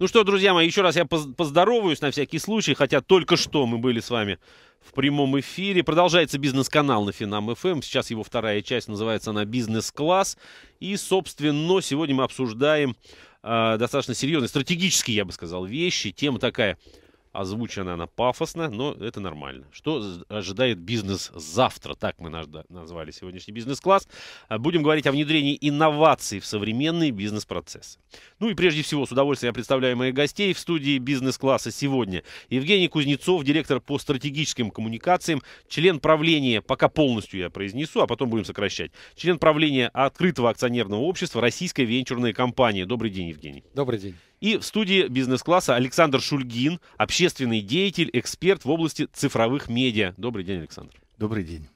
Ну что, друзья мои, еще раз я поздороваюсь на всякий случай, хотя только что мы были с вами в прямом эфире. Продолжается бизнес-канал на Финам ФМ. Эм. Сейчас его вторая часть называется она «Бизнес-класс». И, собственно, сегодня мы обсуждаем э, достаточно серьезные, стратегические, я бы сказал, вещи. Тема такая – Озвучена она пафосно, но это нормально. Что ожидает бизнес завтра? Так мы назвали сегодняшний бизнес-класс. А, будем говорить о внедрении инноваций в современные бизнес-процессы. Ну и прежде всего, с удовольствием я представляю моих гостей в студии бизнес-класса сегодня. Евгений Кузнецов, директор по стратегическим коммуникациям, член правления, пока полностью я произнесу, а потом будем сокращать, член правления открытого акционерного общества российской венчурной компании. Добрый день, Евгений. Добрый день. И в студии бизнес-класса Александр Шульгин, общественный деятель, эксперт в области цифровых медиа. Добрый день, Александр. Добрый день.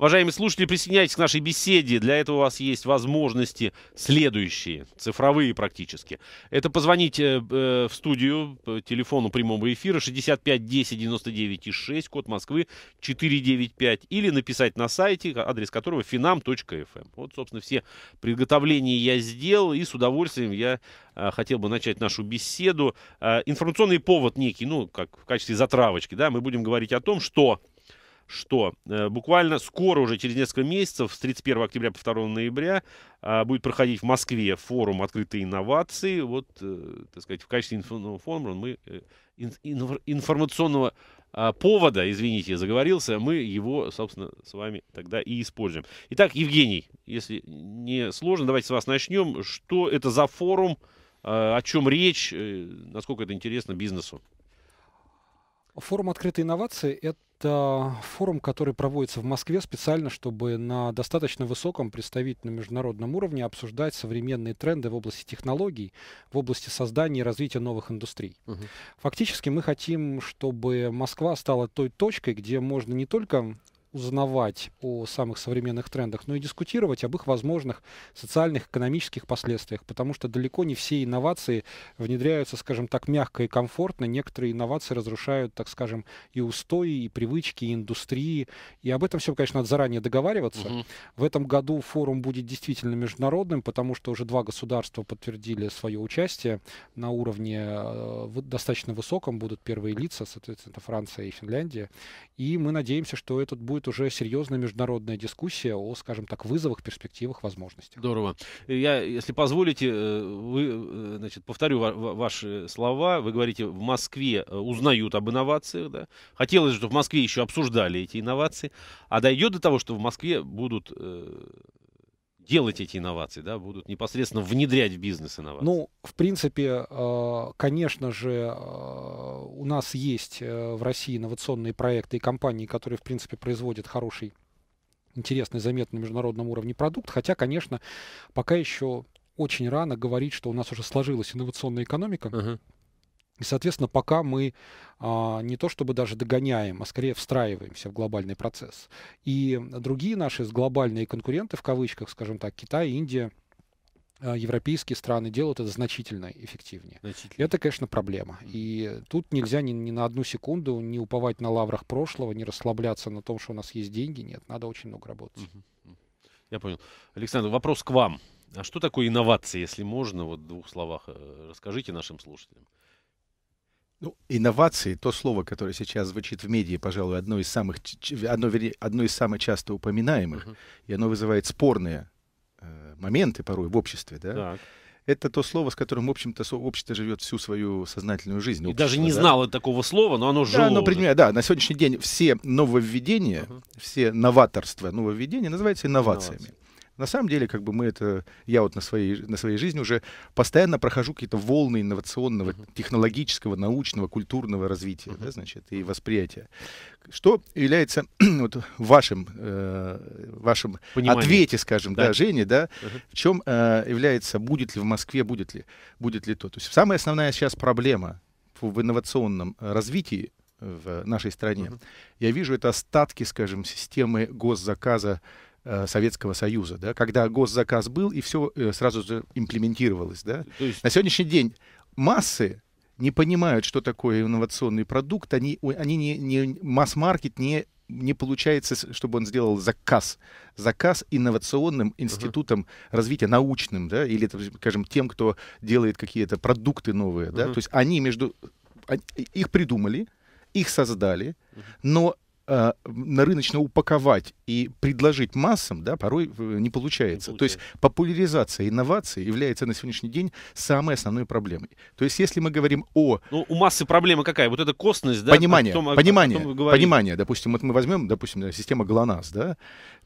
Уважаемые слушатели, присоединяйтесь к нашей беседе. Для этого у вас есть возможности следующие, цифровые практически. Это позвонить э, э в студию по телефону прямого эфира 65 10 99 и 6, код Москвы 495, или написать на сайте, адрес которого finam.fm. Эм. Вот, собственно, все приготовления я сделал, и с удовольствием я э, хотел бы начать нашу беседу. Э, информационный повод некий, ну, как в качестве затравочки, да, мы будем говорить о том, что что э, буквально скоро, уже через несколько месяцев, с 31 октября по 2 ноября, а, будет проходить в Москве форум «Открытые инновации». Вот, э, так сказать, в качестве информационного форума мы э, информационного а, повода, извините, заговорился, мы его, собственно, с вами тогда и используем. Итак, Евгений, если не сложно, давайте с вас начнем. Что это за форум, а, о чем речь, насколько это интересно бизнесу? Форум открытой инновации — это форум, который проводится в Москве специально, чтобы на достаточно высоком представительном международном уровне обсуждать современные тренды в области технологий, в области создания и развития новых индустрий. Угу. Фактически мы хотим, чтобы Москва стала той точкой, где можно не только узнавать о самых современных трендах, но и дискутировать об их возможных социальных, экономических последствиях, потому что далеко не все инновации внедряются, скажем так, мягко и комфортно. Некоторые инновации разрушают, так скажем, и устои, и привычки, и индустрии. И об этом все, конечно, надо заранее договариваться. Угу. В этом году форум будет действительно международным, потому что уже два государства подтвердили свое участие на уровне э, достаточно высоком. Будут первые лица, соответственно, Франция и Финляндия. И мы надеемся, что этот будет существует уже серьезная международная дискуссия о, скажем так, вызовах, перспективах, возможностях. Здорово. Я, если позволите, э, вы, э, значит, повторю ваши слова. Вы говорите, в Москве э, узнают об инновациях. Да? Хотелось, чтобы в Москве еще обсуждали эти инновации. А дойдет до того, что в Москве будут делать эти инновации, да, будут непосредственно внедрять в бизнес инновации? Ну, в принципе, э, конечно же, э, у нас есть э, в России инновационные проекты и компании, которые, в принципе, производят хороший интересный, заметный на международном уровне продукт, хотя, конечно, пока еще очень рано говорить, что у нас уже сложилась инновационная экономика, uh-huh. И, соответственно, пока мы а, не то чтобы даже догоняем, а скорее встраиваемся в глобальный процесс. И другие наши глобальные конкуренты, в кавычках, скажем так, Китай, Индия, а, европейские страны делают это значительно эффективнее. Значительно. Это, конечно, проблема. И тут нельзя ни, ни на одну секунду не уповать на лаврах прошлого, не расслабляться на том, что у нас есть деньги. Нет, надо очень много работать. Я понял. Александр, вопрос к вам. А что такое инновация, если можно, вот в двух словах? Э, расскажите нашим слушателям. Ну, инновации, то слово, которое сейчас звучит в медиа, пожалуй, одно из самых, одно, вернее, одно из самых часто упоминаемых, uh-huh. и оно вызывает спорные э, моменты порой в обществе, да? Так. Это то слово, с которым, в общем-то, общество живет всю свою сознательную жизнь. Общество, и даже не да? знало такого слова, но оно жило. Да, оно принимает, да, на сегодняшний день все нововведения, uh-huh. все новаторства, нововведения называются инновациями. На самом деле, как бы мы это, я вот на своей, на своей жизни уже постоянно прохожу какие-то волны инновационного, uh-huh. технологического, научного, культурного развития, uh-huh. да, значит, и восприятия. Что является вот, вашим, э, вашим ответе, скажем, да, да Жене, да, uh-huh. в чем э, является, будет ли в Москве, будет ли, будет ли то. То есть самая основная сейчас проблема в инновационном э, развитии э, в нашей стране, uh-huh. я вижу, это остатки, скажем, системы госзаказа Э, Советского Союза, да, когда госзаказ был и все э, сразу же имплементировалось. Да. То есть... На сегодняшний день массы не понимают, что такое инновационный продукт, они, они не, не масс-маркет не не получается, чтобы он сделал заказ. Заказ инновационным институтом uh-huh. развития, научным, да, или, скажем, тем, кто делает какие-то продукты новые, uh-huh. да, то есть они между... А, их придумали, их создали, uh-huh. но э, на рыночно упаковать и предложить массам, да, порой э, не получается. не То есть популяризация инноваций является на сегодняшний день самой основной проблемой. То есть если мы говорим о... Ну, у массы проблема какая? Вот эта костность, да? Понимание, том, понимание, понимание. Допустим, вот мы возьмем, допустим, система ГЛОНАСС, да?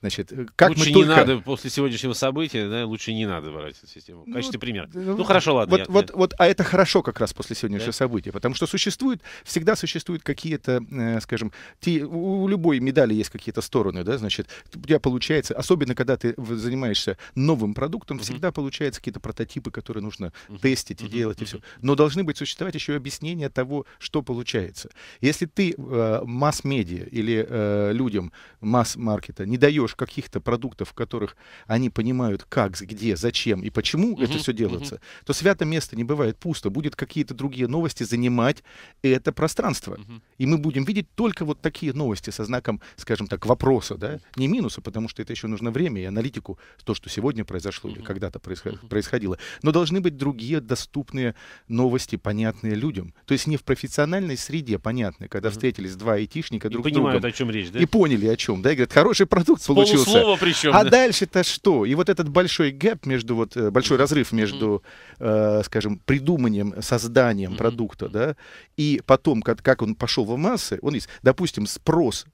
Значит, э, как лучше мы только... не надо после сегодняшнего события, да, лучше не надо брать эту систему. В качестве ну, примера. Ну, э, ну хорошо, ладно. Вот, я, вот, я... вот, а это хорошо как раз после сегодняшнего да? события, потому что существует, всегда существуют какие-то, э, скажем, те, у любой медали есть какие-то стороны, да, значит, значит, у тебя получается, особенно когда ты занимаешься новым продуктом, uh-huh. всегда получаются какие-то прототипы, которые нужно uh-huh. тестить и uh-huh. делать, и все. Но должны быть существовать еще объяснения того, что получается. Если ты э, масс-медиа или э, людям масс-маркета не даешь каких-то продуктов, в которых они понимают, как, где, зачем и почему это все делается, то свято место не бывает пусто. Будет какие-то другие новости занимать это пространство. И мы будем видеть только вот такие новости со знаком, скажем так, вопроса, да, не минусы, потому что это еще нужно время и аналитику, то, что сегодня произошло или когда-то происходило. Но должны быть другие доступные новости, понятные людям. То есть не в профессиональной среде, понятные, когда встретились два айтишника друг с другом. понимают, о чем речь, да? И поняли, о чем, да, и говорят, хороший продукт получился. Полуслова причем. А дальше-то что? И вот этот большой гэп между, вот, э, большой разрыв между, э, скажем, придуманием, созданием продукта, да, и потом, как он пошел в массы, он есть. Допустим, спрос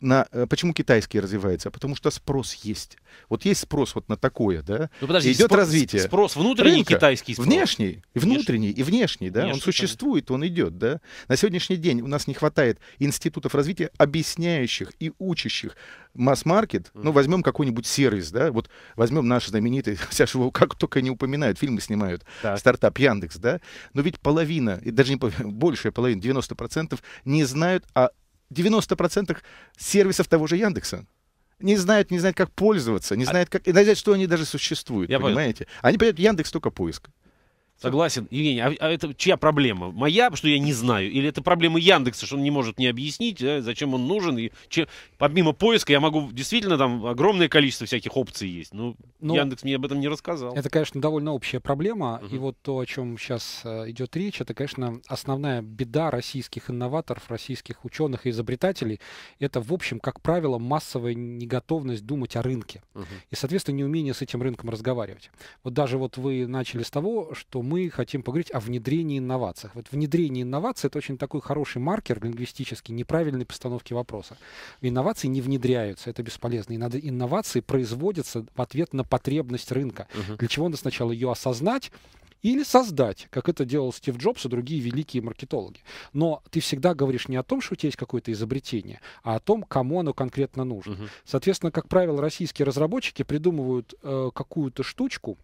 на, э, почему китайский развивается? А потому что спрос есть. Вот есть спрос вот на такое, да? Ну, подожди, идет спро- развитие. Спрос внутренний рынка, китайский спрос. Внешний, внутренний и внешний, да? Внешний, он существует, он идет, да? На сегодняшний день у нас не хватает институтов развития, объясняющих и учащих масс-маркет. Mm-hmm. Ну, возьмем какой-нибудь сервис, да? Вот возьмем наш знаменитый, вся его как только не упоминают, фильмы снимают, так. стартап Яндекс, да? Но ведь половина, и даже не половина, большая половина, 90% не знают о 90% сервисов того же Яндекса не знают, не знают, как пользоваться, не знают, как, не знают, что они даже существуют, Я понимаете? Понял. Они понимают Яндекс только поиск. Согласен, Евгений, а, а это чья проблема? Моя, что я не знаю, или это проблема Яндекса, что он не может мне объяснить, а, зачем он нужен? И че, помимо поиска я могу действительно там огромное количество всяких опций есть. Но ну, ну, Яндекс мне об этом не рассказал. Это, конечно, довольно общая проблема. Угу. И вот то, о чем сейчас э, идет речь, это, конечно, основная беда российских инноваторов, российских ученых и изобретателей. Это, в общем, как правило, массовая неготовность думать о рынке угу. и, соответственно, неумение с этим рынком разговаривать. Вот даже вот вы начали с того, что мы хотим поговорить о внедрении инновациях. Вот внедрение инноваций — это очень такой хороший маркер лингвистический неправильной постановки вопроса. Инновации не внедряются, это бесполезно. И надо инновации производятся в ответ на потребность рынка. Угу. Для чего надо сначала ее осознать, или создать, как это делал Стив Джобс и другие великие маркетологи. Но ты всегда говоришь не о том, что у тебя есть какое-то изобретение, а о том, кому оно конкретно нужно. Угу. Соответственно, как правило, российские разработчики придумывают э, какую-то штучку,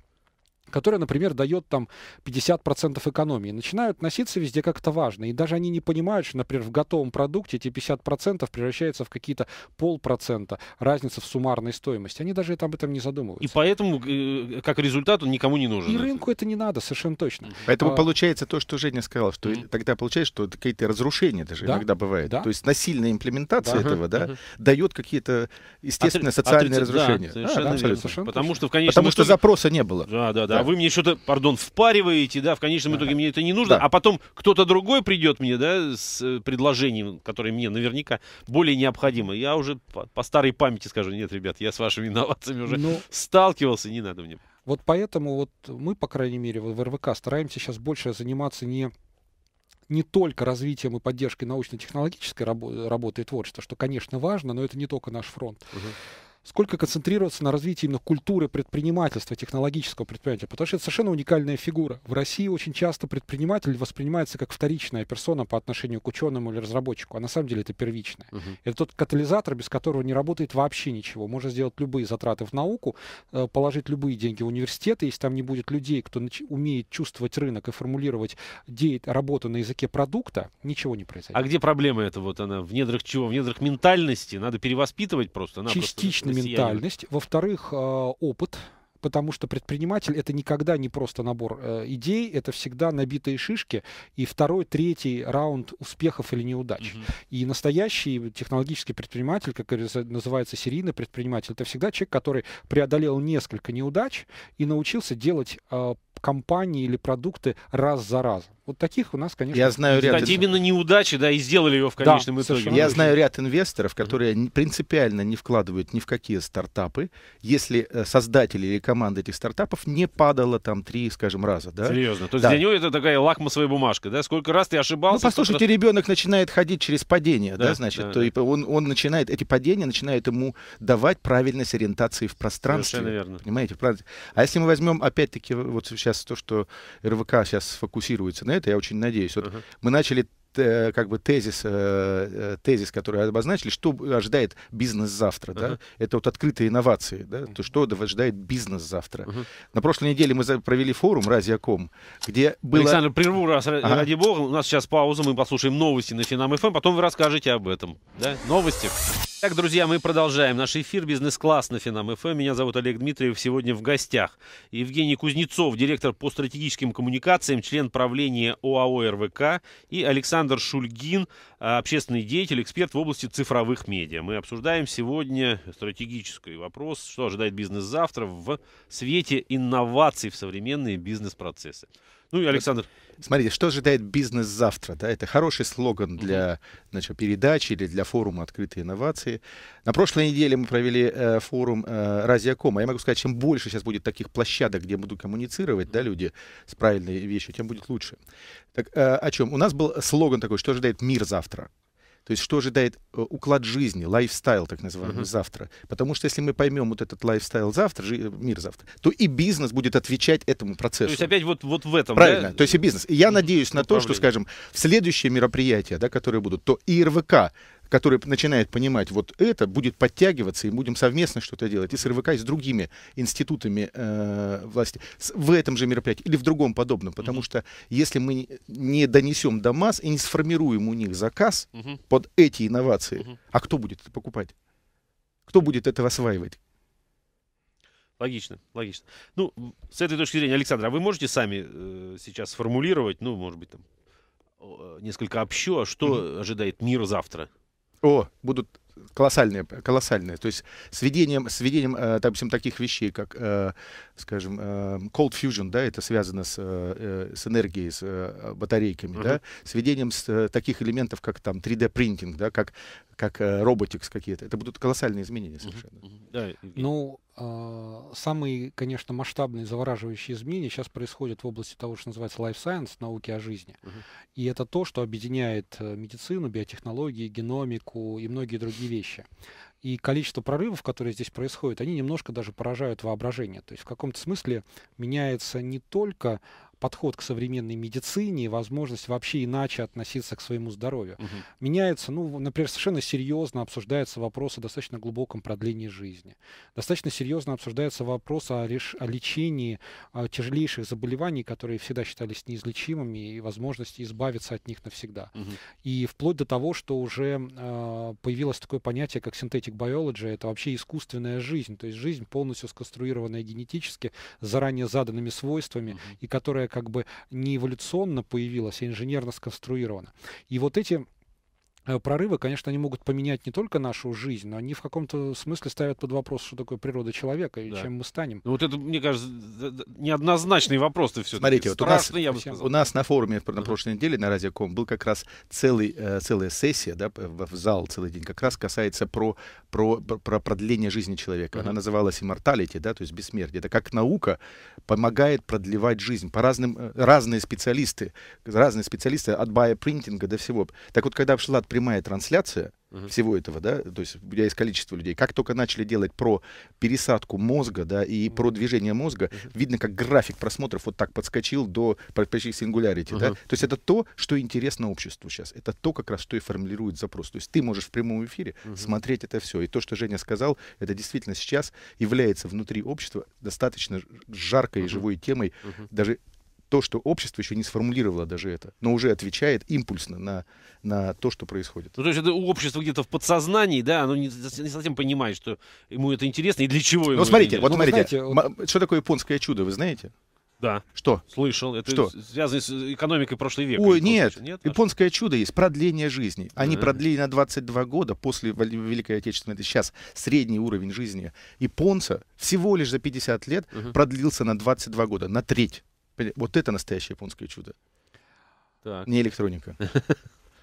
которая, например, дает там 50% экономии, начинают носиться везде как-то важно. И даже они не понимают, что, например, в готовом продукте эти 50% превращаются в какие-то полпроцента, разницы в суммарной стоимости. Они даже об этом не задумываются. И поэтому, э, как результат, он никому не нужен. И рынку это не надо, совершенно точно. Поэтому а... получается то, что Женя сказал, что mm-hmm. тогда получается, что какие-то разрушения даже да? иногда бывают. Да? То есть насильная имплементация да. этого да, uh дает какие-то, естественно, Отри... социальные Отри... разрушения. Да, совершенно а, да, абсолютно. Потому что, в конечном Потому что запроса не было. Да, да, да да. а вы мне что-то, пардон, впариваете, да, в конечном итоге мне это не нужно, да. а потом кто-то другой придет мне, да, с э, предложением, которое мне наверняка более необходимо. Я уже по, по старой памяти скажу, нет, ребят, я с вашими инновациями уже ну, сталкивался, не надо мне. Вот поэтому вот мы, по крайней мере, в РВК стараемся сейчас больше заниматься не не только развитием и поддержкой научно-технологической работы, работы и творчества, что, конечно, важно, но это не только наш фронт. Uh-huh сколько концентрироваться на развитии именно культуры предпринимательства, технологического предприятия, потому что это совершенно уникальная фигура. В России очень часто предприниматель воспринимается как вторичная персона по отношению к ученому или разработчику, а на самом деле это первичная. Угу. Это тот катализатор, без которого не работает вообще ничего. Можно сделать любые затраты в науку, э, положить любые деньги в университеты, если там не будет людей, кто умеет чувствовать рынок и формулировать работу на языке продукта, ничего не произойдет. А где проблема эта вот она? В недрах чего? В недрах ментальности? Надо перевоспитывать просто? Частично ментальность, во-вторых, э, опыт, потому что предприниматель это никогда не просто набор э, идей, это всегда набитые шишки и второй, третий раунд успехов или неудач. Угу. И настоящий технологический предприниматель, как называется серийный предприниматель, это всегда человек, который преодолел несколько неудач и научился делать э, компании или продукты раз за разом. Вот таких у нас, конечно, я знаю ряд. Кстати, именно неудачи, да, и сделали ее в конечном да, итоге. Я точно. знаю ряд инвесторов, которые mm-hmm. принципиально не вкладывают ни в какие стартапы, если э, создатели или команда этих стартапов не падала там три, скажем, раза, да? Серьезно. То есть да. для него это такая лакмусовая бумажка, да? Сколько раз ты ошибался? Ну, послушайте, раз... ребенок начинает ходить через падение, да, да значит, да, то да. он он начинает эти падения начинают ему давать правильность ориентации в пространстве. Совершенно верно. Понимаете, А если мы возьмем опять-таки вот сейчас то, что РВК сейчас сфокусируется на это, я очень надеюсь. Вот uh-huh. Мы начали Э, как бы тезис, э, э, тезис, который обозначили, что ожидает бизнес завтра. Uh-huh. Да? Это вот открытые инновации. Да? То, что ожидает бизнес завтра. Uh-huh. На прошлой неделе мы провели форум «Разиаком», где было... Александр, прерву раз, ага. ради бога. У нас сейчас пауза, мы послушаем новости на Финам ФМ, эм, потом вы расскажете об этом. Да? Новости. Так, друзья, мы продолжаем наш эфир «Бизнес-класс» на Финам ФМ. Эм. Меня зовут Олег Дмитриев. Сегодня в гостях Евгений Кузнецов, директор по стратегическим коммуникациям, член правления ОАО РВК и Александр Александр Шульгин, э, общественный деятель, эксперт в области цифровых медиа. Мы обсуждаем сегодня стратегический вопрос, что ожидает бизнес завтра в свете инноваций в современные бизнес-процессы. Ну и Александр. Смотрите, что ожидает бизнес завтра? Да? Это хороший слоган для значит, передачи или для форума «Открытые инновации». На прошлой неделе мы провели э, форум э, «Разиакома». Я могу сказать, чем больше сейчас будет таких площадок, где будут коммуницировать да, люди с правильной вещью, тем будет лучше. Так э, о чем? У нас был слоган такой, что ожидает мир завтра. То есть что ожидает э, уклад жизни, лайфстайл, так называемый, uh-huh. завтра. Потому что если мы поймем вот этот лайфстайл завтра, э, мир завтра, то и бизнес будет отвечать этому процессу. То есть опять вот, вот в этом, Правильно, да? то есть и бизнес. И я надеюсь на то, что, скажем, в следующие мероприятия, да, которые будут, то и РВК который начинает понимать вот это, будет подтягиваться, и будем совместно что-то делать, и с РВК, и с другими институтами э, власти в этом же мероприятии или в другом подобном. Потому mm-hmm. что если мы не донесем до масс и не сформируем у них заказ mm-hmm. под эти инновации, mm-hmm. а кто будет это покупать? Кто будет это осваивать? Логично, логично. Ну, с этой точки зрения, Александр, а вы можете сами э, сейчас сформулировать, ну, может быть, там несколько общо, а что mm-hmm. ожидает мир завтра? О, будут колоссальные, колоссальные. То есть с введением, с введением э, допустим, таких вещей, как, э, скажем, э, cold fusion, да, это связано с, с энергией, с батарейками, uh-huh. да, с введением с, таких элементов, как там 3D-принтинг, да, как, как роботикс какие-то. Это будут колоссальные изменения совершенно. Uh-huh. Uh-huh. Да, Ну, а, самые, конечно, масштабные, завораживающие изменения сейчас происходят в области того, что называется life science, науки о жизни. Uh-huh. И это то, что объединяет э, медицину, биотехнологии, геномику и многие другие вещи. И количество прорывов, которые здесь происходят, они немножко даже поражают воображение. То есть в каком-то смысле меняется не только подход к современной медицине и возможность вообще иначе относиться к своему здоровью. Угу. Меняется, ну, например, совершенно серьезно обсуждаются вопросы о достаточно глубоком продлении жизни. Достаточно серьезно обсуждается вопрос о, реш... о лечении о тяжелейших заболеваний, которые всегда считались неизлечимыми, и возможности избавиться от них навсегда. Угу. И вплоть до того, что уже э, появилось такое понятие, как синтетик биология, это вообще искусственная жизнь, то есть жизнь полностью сконструированная генетически, заранее заданными свойствами, угу. и которая которая как бы не эволюционно появилась, а инженерно сконструирована. И вот эти Э, прорывы, конечно, они могут поменять не только нашу жизнь, но они в каком-то смысле ставят под вопрос, что такое природа человека и да. чем мы станем. Ну, вот это, мне кажется, неоднозначный вопрос ты все Смотрите, вот Страшный, у, нас, я бы у нас на форуме на прошлой неделе на Радиоком был как раз целый, э, целая сессия, да, в зал целый день, как раз касается про, про, про продление жизни человека. Uh-huh. Она называлась immortality, да, то есть бессмертие. Это как наука помогает продлевать жизнь. По разным, э, разные специалисты, разные специалисты от биопринтинга до всего. Так вот, когда шла прямая трансляция угу. всего этого, да, то есть у меня есть количество людей. Как только начали делать про пересадку мозга, да, и про движение мозга, угу. видно, как график просмотров вот так подскочил до почти сингулярити, угу. да. То есть это то, что интересно обществу сейчас. Это то, как раз, что и формулирует запрос. То есть ты можешь в прямом эфире угу. смотреть это все. И то, что Женя сказал, это действительно сейчас является внутри общества достаточно жаркой и живой темой, даже то, что общество еще не сформулировало даже это, но уже отвечает импульсно на, на то, что происходит. Ну, то есть это у общества где-то в подсознании, да, оно не, не совсем понимает, что ему это интересно и для чего ну, ему Ну, смотрите, вот ну, смотрите, знаете, что такое японское чудо, вы знаете? Да. Что? Слышал. Это что? связано с э, экономикой прошлой века. Ой, нет. нет. Японское чудо есть. Продление жизни. Они да. продлили на 22 года после Великой Отечественной. Это сейчас средний уровень жизни японца всего лишь за 50 лет угу. продлился на 22 года, на треть. Вот это настоящее японское чудо. Так. Не электроника.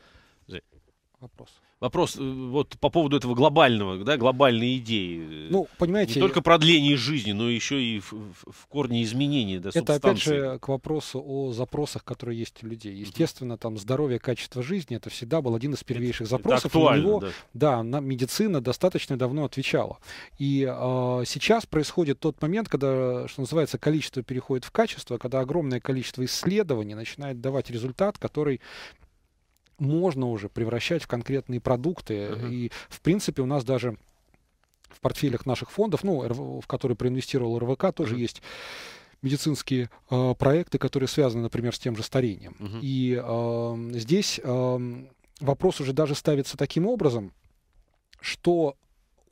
Вопрос вопрос э, вот по поводу этого глобального, да, глобальной идеи. Ну, понимаете... Не только продление жизни, но еще и в, в корне изменений, да, Это опять же к вопросу о запросах, которые есть у людей. Естественно, там здоровье, качество жизни, это всегда был один из первейших запросов. Это актуально, него, да. Да, медицина достаточно давно отвечала. И э, сейчас происходит тот момент, когда, что называется, количество переходит в качество, когда огромное количество исследований начинает давать результат, который можно уже превращать в конкретные продукты. Uh-huh. И, в принципе, у нас даже в портфелях наших фондов, ну, в которые проинвестировал РВК, тоже uh-huh. есть медицинские э, проекты, которые связаны, например, с тем же старением. Uh-huh. И э, здесь э, вопрос уже даже ставится таким образом, что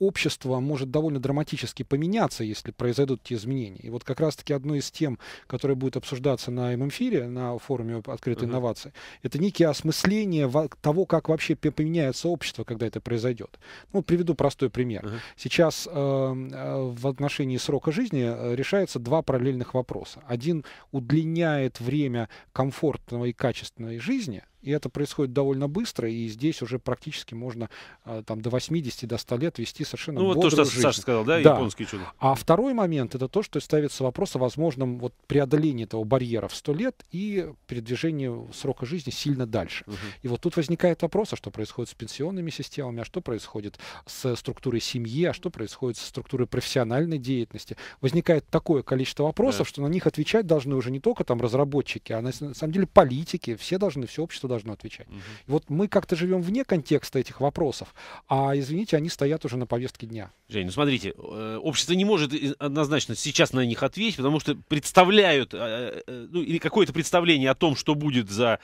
общество может довольно драматически поменяться, если произойдут те изменения. И вот как раз-таки одной из тем, которая будет обсуждаться на ММФИРе, на форуме открытой uh-huh. инновации, это некие осмысления того, как вообще поменяется общество, когда это произойдет. Ну, приведу простой пример. Uh-huh. Сейчас эм, э, в отношении срока жизни э, решается два параллельных вопроса. Один удлиняет время комфортного и качественной жизни – и это происходит довольно быстро, и здесь уже практически можно а, там до 80, до 100 лет вести совершенно Ну, вот то, что жизнь. Саша сказал, да, да, японский чудо. А второй момент — это то, что ставится вопрос о возможном вот преодолении этого барьера в 100 лет и передвижении срока жизни сильно дальше. Угу. И вот тут возникает вопрос, а что происходит с пенсионными системами, а что происходит с структурой семьи, а что происходит с структурой профессиональной деятельности. Возникает такое количество вопросов, да. что на них отвечать должны уже не только там разработчики, а на, на самом деле политики, все должны, все общество должно отвечать. Угу. вот мы как-то живем вне контекста этих вопросов, а, извините, они стоят уже на повестке дня. Жень, ну смотрите, э, общество не может однозначно сейчас на них ответить, потому что представляют, э, э, ну или какое-то представление о том, что будет за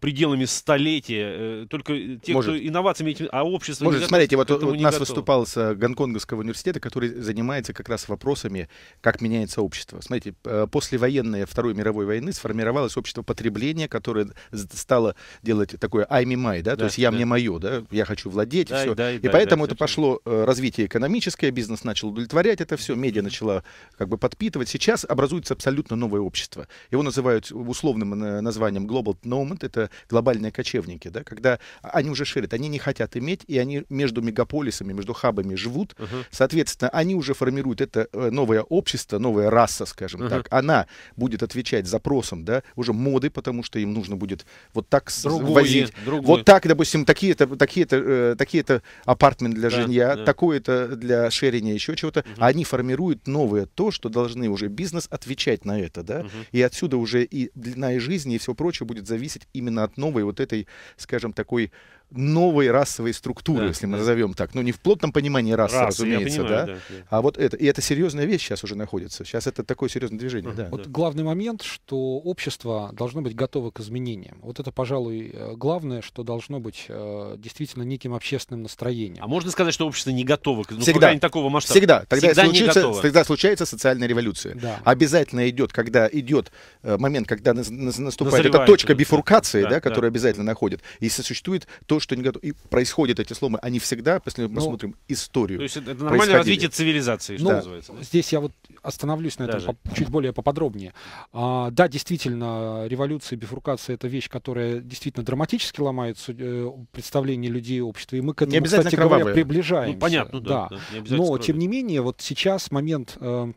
пределами столетия, только те, может. кто инновациями этим, а общество... Может, смотрите, вот у нас готово. выступал с Гонконгского университета, который занимается как раз вопросами, как меняется общество. Смотрите, после военной Второй мировой войны сформировалось общество потребления, которое стало делать такое ай-ми-май, да, да, то есть я да. мне мое, да, я хочу владеть, да, и все. Да, и, и да, поэтому да, это пошло э, развитие экономическое, бизнес начал удовлетворять это все, медиа начала как бы подпитывать. Сейчас образуется абсолютно новое общество. Его называют условным э, названием Global Nomad, это глобальные кочевники, да, когда они уже ширят, они не хотят иметь, и они между мегаполисами, между хабами живут. Uh-huh. Соответственно, они уже формируют это э, новое общество, новая раса, скажем uh-huh. так. Она будет отвечать запросам, да, уже моды, потому что им нужно будет вот так факс другую, возить. Другую. Вот так, допустим, такие-то такие -то, э, такие -то апартмент для да, жилья, да. такое-то для шеринга, еще чего-то. Угу. А они формируют новое то, что должны уже бизнес отвечать на это, да? Угу. И отсюда уже и длина и жизни, и все прочее будет зависеть именно от новой вот этой, скажем, такой новой расовой структуры, да, если мы да. назовем так. Ну, не в плотном понимании расы, Рас, разумеется, понимаю, да? Да, да. А вот это, и это серьезная вещь сейчас уже находится. Сейчас это такое серьезное движение, да. Вот да. главный момент, что общество должно быть готово к изменениям. Вот это, пожалуй, э, главное, что должно быть э, действительно неким общественным настроением. А можно сказать, что общество не готово? Ну, Всегда. Не такого масштаба. Всегда. Тогда, Всегда случится, не готово. тогда случается социальная революция. Да. Обязательно идет, когда идет э, момент, когда наступает эта точка бифуркации, да, да, да, которая обязательно находит, и существует то, что не готов. И происходят эти сломы, они всегда, если мы ну, смотрим историю. То есть это нормальное развитие цивилизации, что да. Ну, называется. Да? Здесь я вот остановлюсь на этом по- чуть более поподробнее. А, да, действительно, революция, бифуркация это вещь, которая действительно драматически ломает э, представление людей общества. И мы к этому, не обязательно кстати кровавые. говоря, приближаемся. Ну, понятно, да. да. да Но, кровавые. тем не менее, вот сейчас момент э,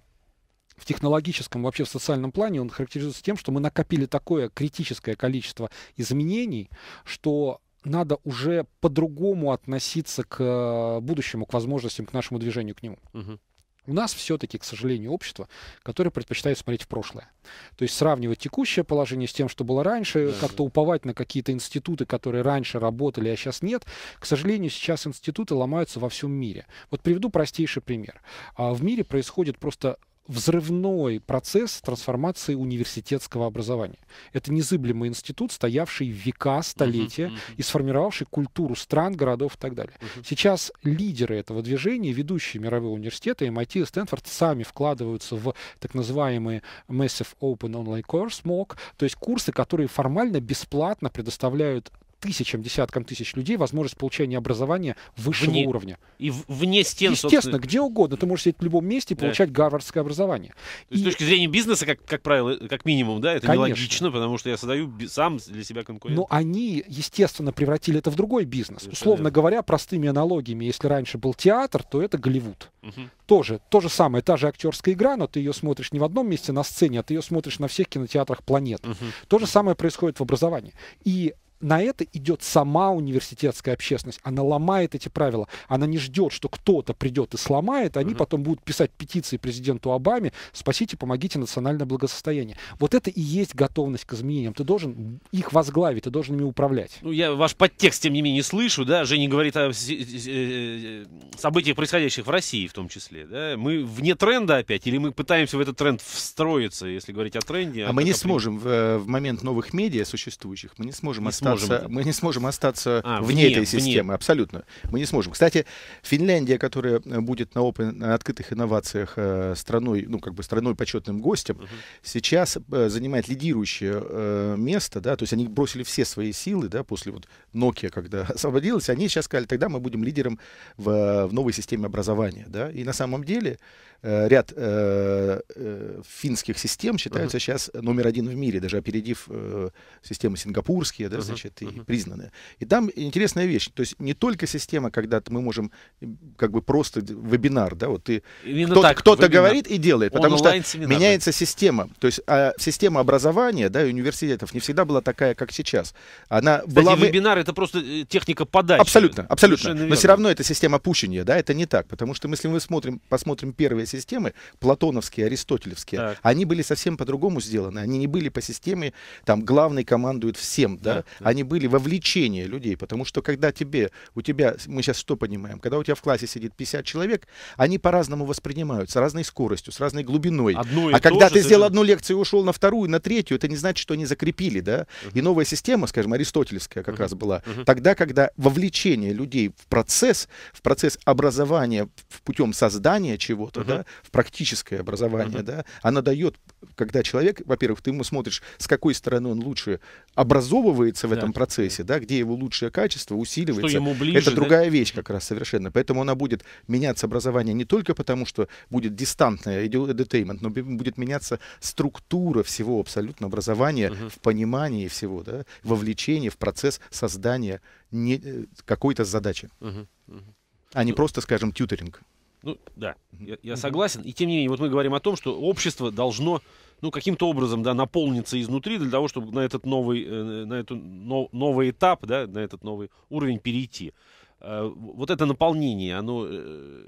в технологическом, вообще в социальном плане, он характеризуется тем, что мы накопили такое критическое количество изменений, что надо уже по-другому относиться к э, будущему, к возможностям, к нашему движению к нему. Угу. У нас все-таки, к сожалению, общество, которое предпочитает смотреть в прошлое. То есть сравнивать текущее положение с тем, что было раньше, да, как-то да. уповать на какие-то институты, которые раньше работали, а сейчас нет. К сожалению, сейчас институты ломаются во всем мире. Вот приведу простейший пример. А, в мире происходит просто взрывной процесс трансформации университетского образования. Это незыблемый институт, стоявший века, столетия uh-huh, uh-huh. и сформировавший культуру стран, городов и так далее. Uh-huh. Сейчас лидеры этого движения, ведущие мировые университеты, MIT эм и Стэнфорд, сами вкладываются в так называемые Massive Open Online Course, MOOC, то есть курсы, которые формально бесплатно предоставляют тысячам, десяткам тысяч людей возможность получения образования высшего вне, уровня. И в, вне стен, Естественно, собственно. где угодно. Ты можешь сидеть в любом месте и получать да. гарвардское образование. То и... С точки зрения бизнеса, как, как правило, э, как минимум, да, это Конечно. нелогично, потому что я создаю сам для себя конкурент Но они, естественно, превратили это в другой бизнес. Это Условно верно. говоря, простыми аналогиями, если раньше был театр, то это Голливуд. Угу. Тоже, то же самое, та же актерская игра, но ты ее смотришь не в одном месте на сцене, а ты ее смотришь на всех кинотеатрах планеты. Угу. То же самое происходит в образовании. И на это идет сама университетская общественность. Она ломает эти правила. Она не ждет, что кто-то придет и сломает. Они угу. потом будут писать петиции президенту Обаме «Спасите, помогите национальное благосостояние». Вот это и есть готовность к изменениям. Ты должен их возглавить, ты должен ими управлять. Ну, я ваш подтекст, тем не менее, не слышу. Да? Женя говорит о э, э, событиях, происходящих в России в том числе. Да? Мы вне тренда опять? Или мы пытаемся в этот тренд встроиться, если говорить о тренде? А, а мы не сможем в, э, в момент новых медиа существующих, мы не сможем не остаться сможем... мы не сможем остаться а, вне, вне этой системы, вне. абсолютно. Мы не сможем. Кстати, Финляндия, которая э, будет на, open, на открытых инновациях э, страной, ну, как бы страной почетным гостем, угу. сейчас э, занимает лидирующее э, место, да, то есть они бросили все свои силы, да, после вот Nokia, когда освободилась, они сейчас сказали, тогда мы будем лидером в, э, в новой системе образования, да, и на самом деле Э, ряд э, э, финских систем считаются uh-huh. сейчас номер один в мире, даже опередив э, системы сингапурские, да, uh-huh. значит, и uh-huh. признанные. И там интересная вещь. То есть не только система, когда мы можем как бы просто вебинар, да, вот ты кто-то, кто-то говорит и делает, потому что меняется система. То есть а, система образования, да, университетов не всегда была такая, как сейчас. Она Кстати, была... вебинар это просто э, техника подачи. Абсолютно, абсолютно. Но все равно это система пущения, да, это не так, потому что если мы смотрим, посмотрим первые финансовые системы, платоновские, аристотелевские, так. они были совсем по-другому сделаны. Они не были по системе, там, главный командует всем, да? да они были вовлечение людей, потому что когда тебе, у тебя, мы сейчас что понимаем, когда у тебя в классе сидит 50 человек, они по-разному воспринимают, с разной скоростью, с разной глубиной. Одно а когда ты сделал же... одну лекцию и ушел на вторую, на третью, это не значит, что они закрепили, да? И новая система, скажем, аристотельская как uh-huh. раз была, uh-huh. тогда, когда вовлечение людей в процесс, в процесс образования путем создания чего-то, uh-huh. да, да, в практическое образование, да, она дает, когда человек, во-первых, ты ему смотришь, с какой стороны он лучше образовывается в этом процессе, да, где его лучшее качество усиливается. Что ему ближе, Это другая вещь как раз совершенно. Поэтому она будет меняться образование не только потому, что будет дистантное edutainment, но будет меняться структура всего абсолютно образования угу. в понимании всего, да, вовлечение в процесс создания не, э, какой-то задачи, угу. Угу. а не просто, скажем, тьютеринг. Ну, да, я, я согласен. И тем не менее, вот мы говорим о том, что общество должно, ну, каким-то образом, да, наполниться изнутри для того, чтобы на этот новый, э, на эту, но, новый этап, да, на этот новый уровень перейти. Э, вот это наполнение, оно э,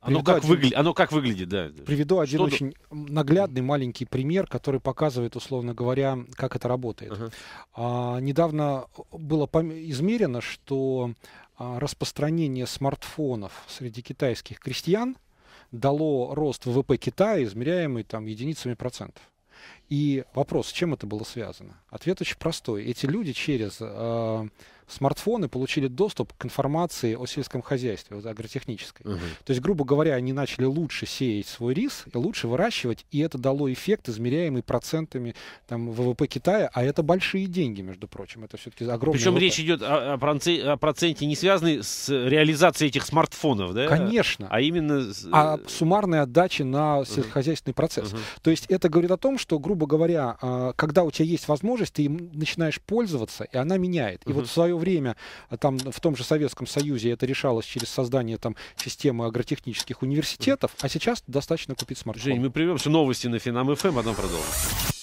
оно как, один... выгля... оно как выглядит, да. Приведу один Что очень наглядный маленький пример, который показывает, условно говоря, как это работает. Uh-huh. А, недавно было пом... измерено, что а, распространение смартфонов среди китайских крестьян дало рост ВВП Китая, измеряемый там единицами процентов. И вопрос, с чем это было связано? Ответ очень простой. Эти люди через э, смартфоны получили доступ к информации о сельском хозяйстве, вот, агротехнической. Угу. То есть, грубо говоря, они начали лучше сеять свой рис, и лучше выращивать, и это дало эффект, измеряемый процентами там, ВВП Китая, а это большие деньги, между прочим. Это все-таки огромный. Причем ВВП. речь идет о, о проценте, не связанной с реализацией этих смартфонов, да? Конечно. А именно... А э, суммарной отдачи на сельскохозяйственный процесс. Угу. То есть это говорит о том, что, грубо говоря, а, когда у тебя есть возможность, ты им начинаешь пользоваться, и она меняет. И угу. вот в свое время, а там в том же Советском Союзе это решалось через создание там системы агротехнических университетов, а сейчас достаточно купить смартфон. Жень, мы прервемся новости на Финам ФМ, потом а продолжим.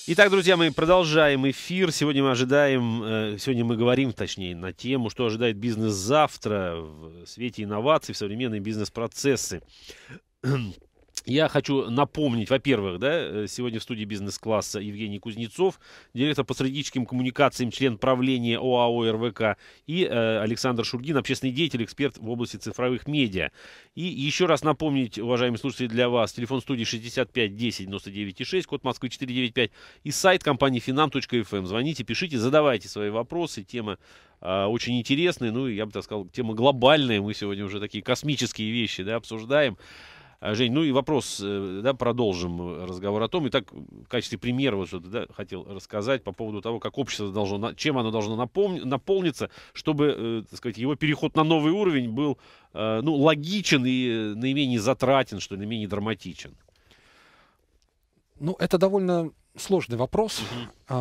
Итак, друзья, мы продолжаем эфир. Сегодня мы ожидаем, э, сегодня мы говорим, точнее, на тему, что ожидает бизнес завтра в свете инноваций, в современные бизнес-процессы. Я хочу напомнить, во-первых, да, э, сегодня в студии бизнес-класса Евгений Кузнецов, директор по стратегическим коммуникациям, член правления ОАО РВК, и э, Александр Шургин, общественный деятель, эксперт в области цифровых медиа. И еще раз напомнить, уважаемые слушатели, для вас телефон студии 65 10 99 6, код Москвы 495 и сайт компании finam.fm. Эм. Звоните, пишите, задавайте свои вопросы, Тема э, очень интересные, ну и я бы так сказал, тема глобальная, мы сегодня уже такие космические вещи да, обсуждаем. А, Жень, ну и вопрос, э, да, продолжим разговор о том. И так в качестве примера вот что-то да, хотел рассказать по поводу того, как общество должно, чем оно должно напомни, наполниться, чтобы, э, так сказать, его переход на новый уровень был, э, ну, логичен и наименее затратен, что ли, наименее драматичен. Ну, это довольно сложный вопрос. Угу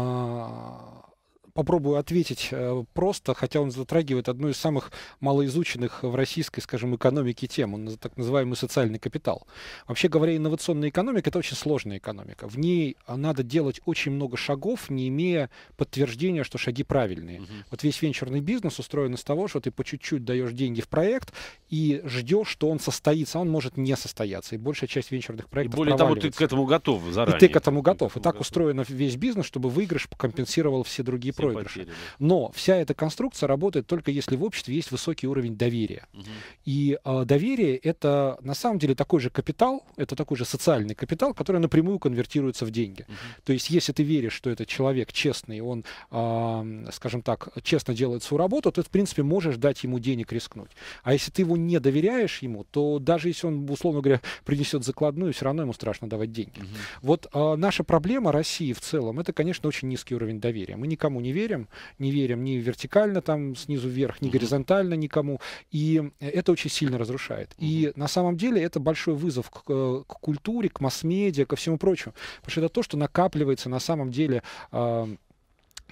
попробую ответить э, просто, хотя он затрагивает одну из самых малоизученных в российской, скажем, экономике тем, он так называемый социальный капитал. Вообще говоря, инновационная экономика — это очень сложная экономика. В ней а, надо делать очень много шагов, не имея подтверждения, что шаги правильные. Угу. Вот весь венчурный бизнес устроен из того, что ты по чуть-чуть даешь деньги в проект и ждешь, что он состоится, а он может не состояться. И большая часть венчурных проектов и Более того, ты к этому готов заранее. И ты к этому готов. И, и так готов. устроен весь бизнес, чтобы выигрыш компенсировал все другие все проигрыша. Потери, да. Но вся эта конструкция работает только если в обществе есть высокий уровень доверия. Угу. И э, доверие — это на самом деле такой же капитал, это такой же социальный капитал, который напрямую конвертируется в деньги. Угу. То есть если ты веришь, что этот человек честный, он, э, скажем так, честно делает свою работу, ты, в принципе, можешь дать ему денег рискнуть. А если ты его не доверяешь ему, то даже если он, условно говоря, принесет закладную, все равно ему страшно давать деньги. Угу. Вот э, наша проблема России в целом — это, конечно, очень низкий уровень доверия. Мы никому не верим. Не верим ни вертикально, там, снизу вверх, ни горизонтально никому. И э, это очень сильно разрушает. И на самом деле это большой вызов к, э, к культуре, к масс-медиа, ко всему прочему. Потому что это то, что накапливается на самом деле э,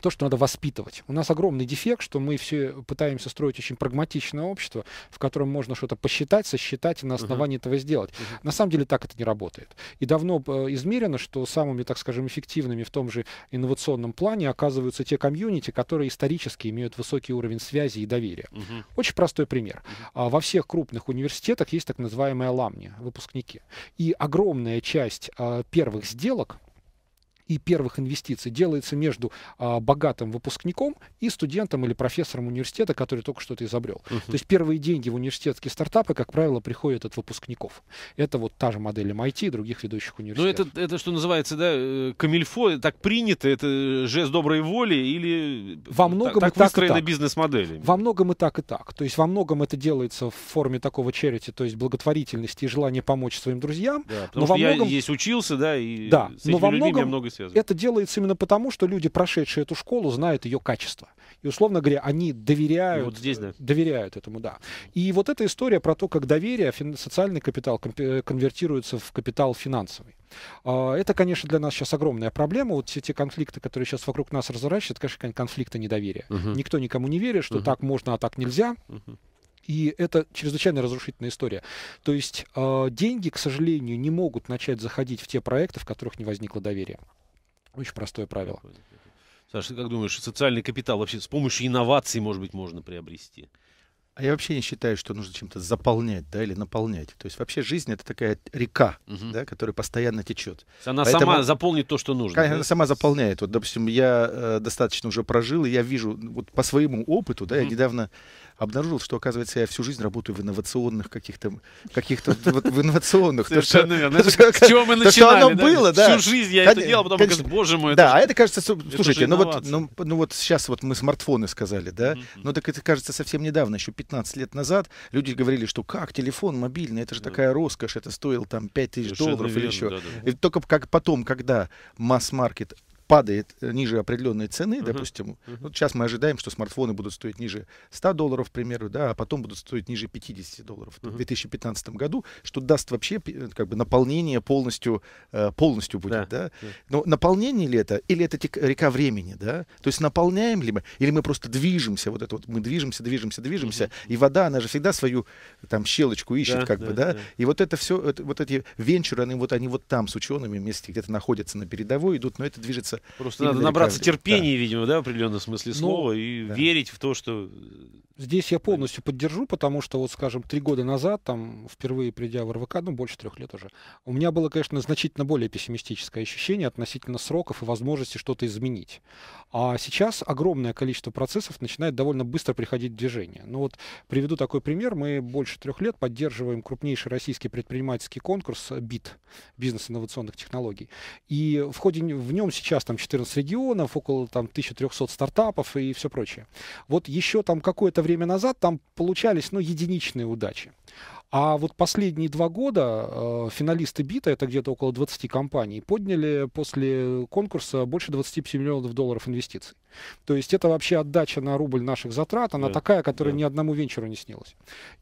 то, что надо воспитывать. У нас огромный дефект, что мы все пытаемся строить очень прагматичное общество, в котором можно что-то посчитать, сосчитать и на основании uh-huh. этого сделать. Uh-huh. На самом деле так это не работает. И давно э, измерено, что самыми, так скажем, эффективными в том же инновационном плане оказываются те комьюнити, которые исторически имеют высокий уровень связи и доверия. Uh-huh. Очень простой пример. Uh-huh. Во всех крупных университетах есть так называемая ламни, выпускники. И огромная часть а, первых сделок и первых инвестиций делается между а, богатым выпускником и студентом или профессором университета, который только что-то изобрел. Uh-huh. То есть первые деньги в университетские стартапы, как правило, приходят от выпускников. Это вот та же модель MIT эм и других ведущих ну, университетов. Но это, это что называется, да, э, камильфо, так принято, это жест доброй воли или во многом так, так выстроена бизнес-модель? Во многом и так, и так. То есть во многом это делается в форме такого черити, то есть благотворительности и желания помочь своим друзьям. Да, потому но что во многом... я здесь учился, да, и да, с но во многом... я много связывает. Это делается именно потому, что люди, прошедшие эту школу, знают ее качество. И, условно говоря, они доверяют, вот здесь, да. доверяют этому, да. И вот эта история про то, как доверие, социальный капитал э, конвертируется в капитал финансовый. А, это, конечно, для нас сейчас огромная проблема. Вот все те конфликты, которые сейчас вокруг нас разворачиваются, конечно, конфликты недоверия. Угу. Никто никому не верит, что угу. так можно, а так нельзя. Угу. И это чрезвычайно разрушительная история. То есть э, деньги, к сожалению, не могут начать заходить в те проекты, в которых не возникло доверия. Очень простое правило. Саша, ты как думаешь, социальный капитал вообще с помощью инноваций, может быть, можно приобрести? А я вообще не считаю, что нужно чем-то заполнять, да, или наполнять. То есть вообще жизнь это такая река, угу. да, которая постоянно течет. Она Поэтому, сама заполнит то, что нужно. Конечно, да? она сама заполняет. Вот, допустим, я э, достаточно уже прожил, и я вижу вот по своему опыту, да, угу. я недавно обнаружил, что, оказывается, я всю жизнь работаю в инновационных каких-то, каких-то вот, в инновационных. Совершенно верно. С чего мы начинали, было, да. Всю жизнь я это делал, потом, боже мой. Да, а это кажется, слушайте, ну вот, ну, ну вот сейчас вот мы смартфоны сказали, да, но так это кажется совсем недавно, еще 15 лет назад люди говорили, что как телефон мобильный, это же такая роскошь, это стоило там 5 тысяч долларов или еще. Только как потом, когда масс-маркет падает ниже определенной цены, uh-huh. допустим, uh-huh. вот сейчас мы ожидаем, что смартфоны будут стоить ниже 100 долларов, к примеру, да, а потом будут стоить ниже 50 долларов uh-huh. в 2015 году, что даст вообще э, как бы наполнение полностью, э, полностью будет, да. да? да. Но наполнение ли это, или это река времени, да? То есть наполняем ли мы, или мы просто движемся, вот это вот, мы движемся, движемся, движемся, uh-huh. и вода, она же всегда свою там щелочку ищет, да, как да, бы, да? да? И вот это все, вот эти венчуры, они вот, они вот там с учеными вместе где-то находятся на передовой, идут, но это движется Просто надо набраться каждый. терпения, да. видимо, да, в определенном смысле ну, слова, ну, и да. верить в то, что... Э, Здесь я полностью поддержу, потому что, вот, скажем, три года назад, там, впервые придя в РВК, ну, больше трех лет уже, у меня было, конечно, значительно более пессимистическое ощущение относительно сроков и возможности что-то изменить. А сейчас огромное количество процессов начинает довольно быстро приходить в движение. Ну, вот приведу такой пример. Мы больше трех лет поддерживаем крупнейший российский предпринимательский конкурс БИТ бизнес инновационных технологий. И в ходе в нем сейчас сейчас там 14 регионов, около там 1300 стартапов и все прочее. Вот еще там какое-то время назад там получались, ну, единичные удачи. А вот последние два года э, финалисты бита, это где-то около 20 компаний, подняли после конкурса больше 25 миллионов долларов инвестиций. То есть это вообще отдача на рубль наших затрат, она да, такая, которая да. ни одному венчуру не снилась.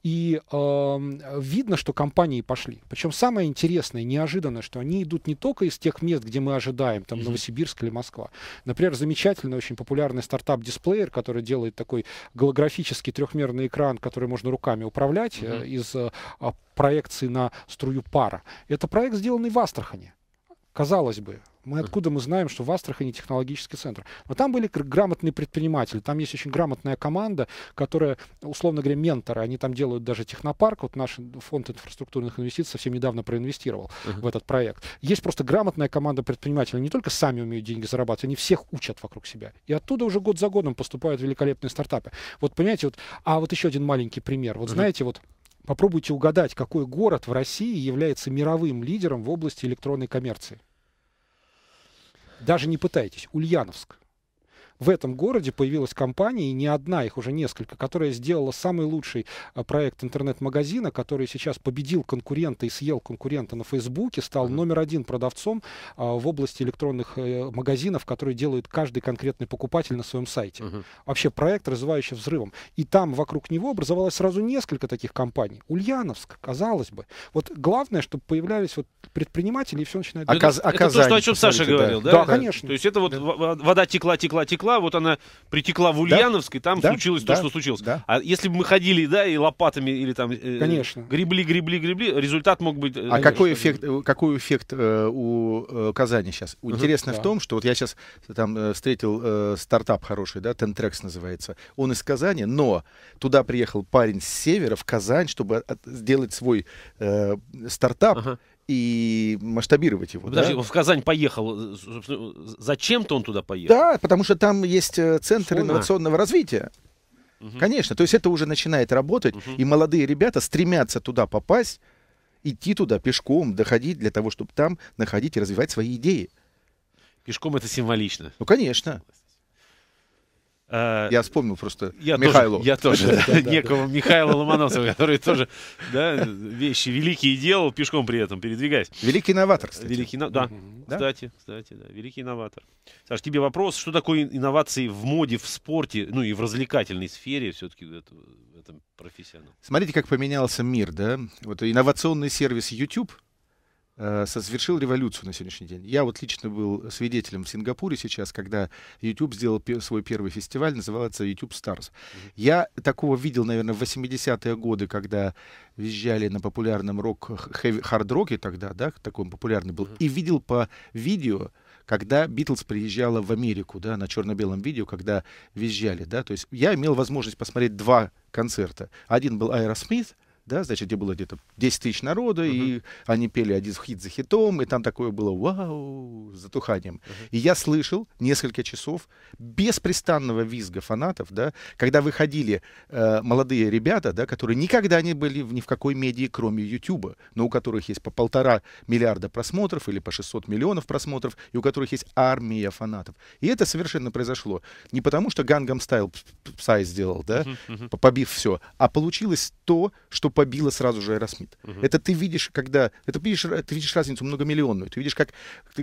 И э, видно, что компании пошли. Причем самое интересное, неожиданное, что они идут не только из тех мест, где мы ожидаем, там Новосибирск или Москва. Например, замечательный, очень популярный стартап Displayer, который делает такой голографический трехмерный экран, который можно руками управлять mm из э, а, проекции на струю пара. Это проект, сделанный в Астрахане. Казалось бы, мы откуда мы знаем, что в Астрахани технологический центр? Но там были грамотные предприниматели, там есть очень грамотная команда, которая, условно говоря, менторы. Они там делают даже технопарк. Вот наш фонд инфраструктурных инвестиций совсем недавно проинвестировал uh-huh. в этот проект. Есть просто грамотная команда предпринимателей. Они не только сами умеют деньги зарабатывать, они всех учат вокруг себя. И оттуда уже год за годом поступают великолепные стартапы. Вот понимаете, вот, а вот еще один маленький пример. Вот uh-huh. знаете, вот Попробуйте угадать, какой город в России является мировым лидером в области электронной коммерции. Даже не пытайтесь. Ульяновск в этом городе появилась компания, и не одна, их уже несколько, которая сделала самый лучший а, проект интернет-магазина, который сейчас победил конкурента и съел конкурента на Фейсбуке, стал номер один продавцом а, в области электронных э, магазинов, которые делают каждый конкретный покупатель на своем сайте. Вообще проект, развивающий взрывом. И там вокруг него образовалось сразу несколько таких компаний. Ульяновск, казалось бы. Вот главное, чтобы появлялись вот предприниматели, и все начинает... Оказ... Это, то, что, о чем Саша говорил, да? Да, да конечно. То есть это вот да. вода текла, текла, текла, пришла, вот она притекла в Ульяновск, да? и там да? случилось да? то, что случилось. Да? А если бы мы ходили, да, и лопатами, или там... Э, Конечно. Гребли, гребли, гребли, результат мог быть... Э, а конечно, какой эффект, э, какой эффект э, у э, Казани сейчас? Угу, Интересно да. в том, что вот я сейчас э, там встретил э, стартап хороший, да, Тентрекс называется. Он из Казани, но туда приехал парень с севера в Казань, чтобы от, сделать свой э, стартап. Ага и масштабировать его. Подожди, да? в Казань поехал. Э, зачем-то он туда поехал? Да, потому что там есть э, центр Шуна. инновационного развития. Угу. Конечно, то есть это уже начинает работать, угу. и молодые ребята стремятся туда попасть, идти туда пешком, доходить для того, чтобы там находить и развивать свои идеи. Пешком это символично. Ну, конечно. А, я вспомнил просто я Михайло. Тоже, я тоже. Да, да, некого да. Михаила Ломоносова, который тоже да, вещи великие делал, пешком при этом передвигаясь. Великий новатор, кстати. Великий, да, да, кстати, кстати, да, великий новатор. Саш, тебе вопрос, что такое инновации в моде, в спорте, ну и в развлекательной сфере все-таки в этом профессионал? Смотрите, как поменялся мир, да? Вот инновационный сервис YouTube — Э, совершил революцию на сегодняшний день. Я вот лично был свидетелем в Сингапуре сейчас, когда YouTube сделал свой первый фестиваль, назывался YouTube Stars. Я такого видел, наверное, в 80-е годы, когда визжали на популярном рок, хард-роке тогда, да, такой он популярный был, и видел по видео, когда Битлз приезжала в Америку, да, на черно-белом видео, когда визжали, да, то есть я имел возможность посмотреть два концерта. Один был Aerosmith, да, значит, где было где-то 10 тысяч народа, uh-huh. и они пели один хит за хитом, и там такое было вау, с затуханием. Uh-huh. И я слышал несколько часов беспрестанного визга фанатов, да, когда выходили э, молодые ребята, да, которые никогда не были ни в какой медии, кроме Ютуба, но у которых есть по полтора миллиарда просмотров или по 600 миллионов просмотров, и у которых есть армия фанатов. И это совершенно произошло. Не потому, что Гангам Стайл сайт сделал, да, uh-huh. побив все, а получилось то, что побила сразу же Аэросмит. Угу. Это ты видишь, когда... Это видишь, ты видишь разницу многомиллионную. Ты видишь, как,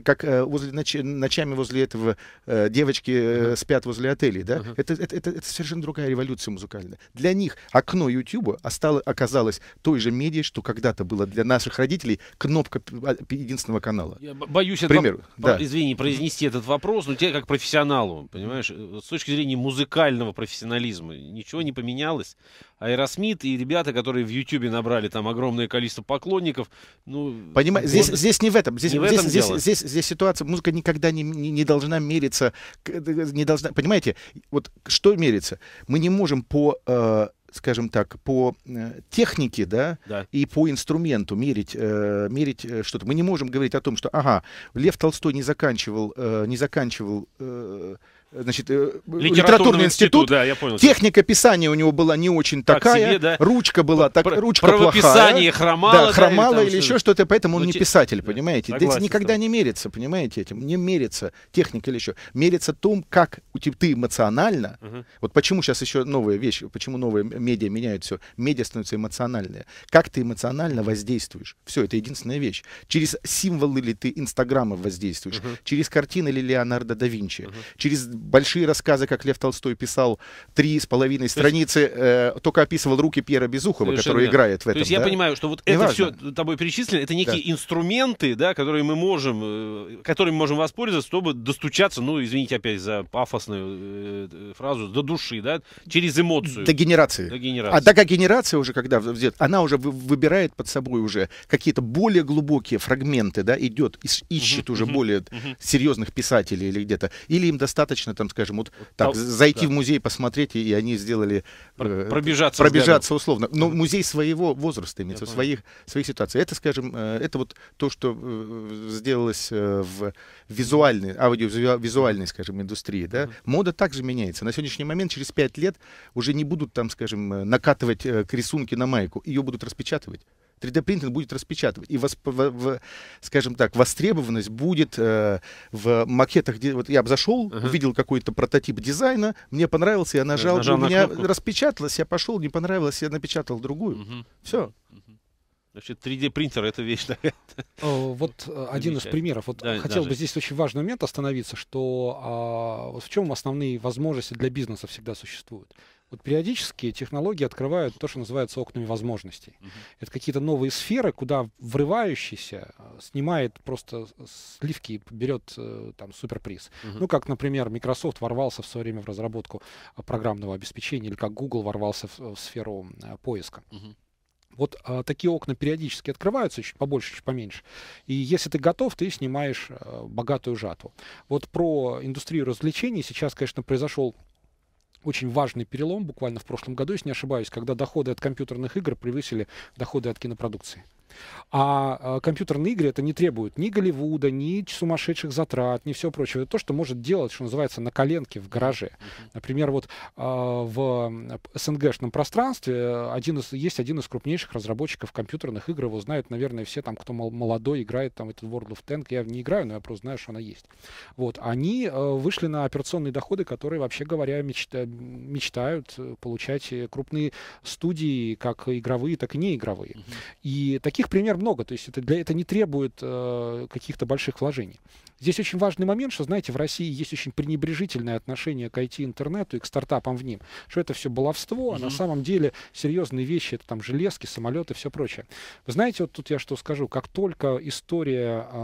как э, возле ноч, ночами возле этого э, девочки угу. спят возле отелей. Да? Угу. Это, это, это, это совершенно другая революция музыкальная. Для них окно Ютуба остало, оказалось той же медией, что когда-то было для наших родителей кнопка а, единственного канала. Я боюсь, Пример, воп... да. извини, произнести этот вопрос, но тебе как профессионалу, понимаешь, с точки зрения музыкального профессионализма ничего не поменялось. Аэросмит и ребята, которые в Ютьюбе набрали там огромное количество поклонников. Ну, Понимаю, вот... здесь, здесь не в этом. Здесь, не здесь, этом здесь, дело. здесь, здесь, здесь ситуация, музыка никогда не, не, не должна мериться, не должна, понимаете, вот что мерится? Мы не можем по... Э, скажем так, по э, технике, да, да. и по инструменту мерить, э, мерить э, что-то. Мы не можем говорить о том, что, ага, Лев Толстой не заканчивал, э, не заканчивал э, значит, э, литературный, литературный институт. институт да, я понял, Техника писания у него была не очень такая, себе, да? ручка была так, Пр- ручка плохая. хромала. Да, хромало да, или, или еще что-то, поэтому он ну, не писатель, да, понимаете? Согласен, Здесь никогда не мерится, понимаете, этим. Не мерится техника или еще. Мерится том, как у тебя ты эмоционально, угу. вот почему сейчас еще новая вещь, почему новые медиа меняют все, медиа становятся эмоциональные. Как ты эмоционально воздействуешь? Все, это единственная вещь. Через символы ли ты Инстаграма воздействуешь? Угу. Через картины ли Леонардо да Винчи? Угу. Через большие рассказы, как Лев Толстой писал, три с половиной страницы, э, только описывал руки Пьера Безухова, который играет в этом. То есть да? я понимаю, что вот это все тобой перечислено, это некие да. инструменты, да, которые мы можем, э, которыми мы можем воспользоваться, чтобы достучаться, ну, извините опять за пафосную э, фразу, до души, да, через эмоцию. До генерации. До генерации. А такая генерация уже, когда взят, она уже выбирает под собой уже какие-то более глубокие фрагменты, да, идет, ищет угу, уже угу, более угу. серьезных писателей или где-то, или им достаточно достаточно, там, скажем, вот так, да, зайти да. в музей, посмотреть, и, они сделали... Про э, пробежаться. Пробежаться условно. Но музей своего возраста имеется, Я своих, понял. своих ситуаций. Это, скажем, э, это вот то, что э, сделалось в визуальной, аудиовизуальной, скажем, индустрии. Да? Мода также меняется. На сегодняшний момент, через пять лет, уже не будут там, скажем, накатывать к рисунке на майку. Ее будут распечатывать. 3D-принтинг будет распечатывать. И, восп... в, в, скажем так, востребованность будет э, в макетах. Где... Вот я зашел, uh-huh. увидел какой-то прототип дизайна, мне понравился, я нажал, нажал у меня кнопку. распечаталось, я пошел, не понравилось, я напечатал другую. Uh-huh. Все. uh Значит, 3D-принтер — это вещь такая. Вот э, один из примеров. Вот да, хотел даже. бы здесь очень важный момент остановиться, что а, вот в чем основные возможности для бизнеса всегда существуют. Вот периодически технологии открывают то, что называется окнами возможностей. Uh-huh. Это какие-то новые сферы, куда врывающийся э, снимает просто сливки и берет э, там суперприз. Uh-huh. Ну, как, например, Microsoft ворвался в свое время в разработку э, программного обеспечения, или как Google ворвался в, в сферу поиска. Uh-huh. Вот а, такие окна периодически открываются, чуть побольше, чуть поменьше. И если ты готов, ты снимаешь а, богатую жатву. Вот про индустрию развлечений сейчас, конечно, произошел очень важный перелом буквально в прошлом году, если не ошибаюсь, когда доходы от компьютерных игр превысили доходы от кинопродукции. А э, компьютерные игры это не требуют ни Голливуда, ни сумасшедших затрат, ни все прочее, Это то, что может делать, что называется, на коленке в гараже. Например, вот а, э, в СНГшном пространстве э, один из, есть один из крупнейших разработчиков компьютерных игр. Его знают, наверное, все там, кто молодой, играет там этот World of Tank. Я не играю, но я просто знаю, что она есть. Вот. Они э, вышли на операционные доходы, которые, вообще говоря, мечта, мечтают э, получать э, крупные студии, как игровые, так и неигровые. Uh-huh. И таких пример много. То есть это, для, это не требует э, каких-то больших вложений. Здесь очень важный момент, что, знаете, в России есть очень пренебрежительное отношение к IT-интернету и к стартапам в ним, что это все баловство, uh-huh. а на самом деле серьезные вещи, это там железки, самолеты, все прочее. Вы знаете, вот тут я что скажу, как только история э,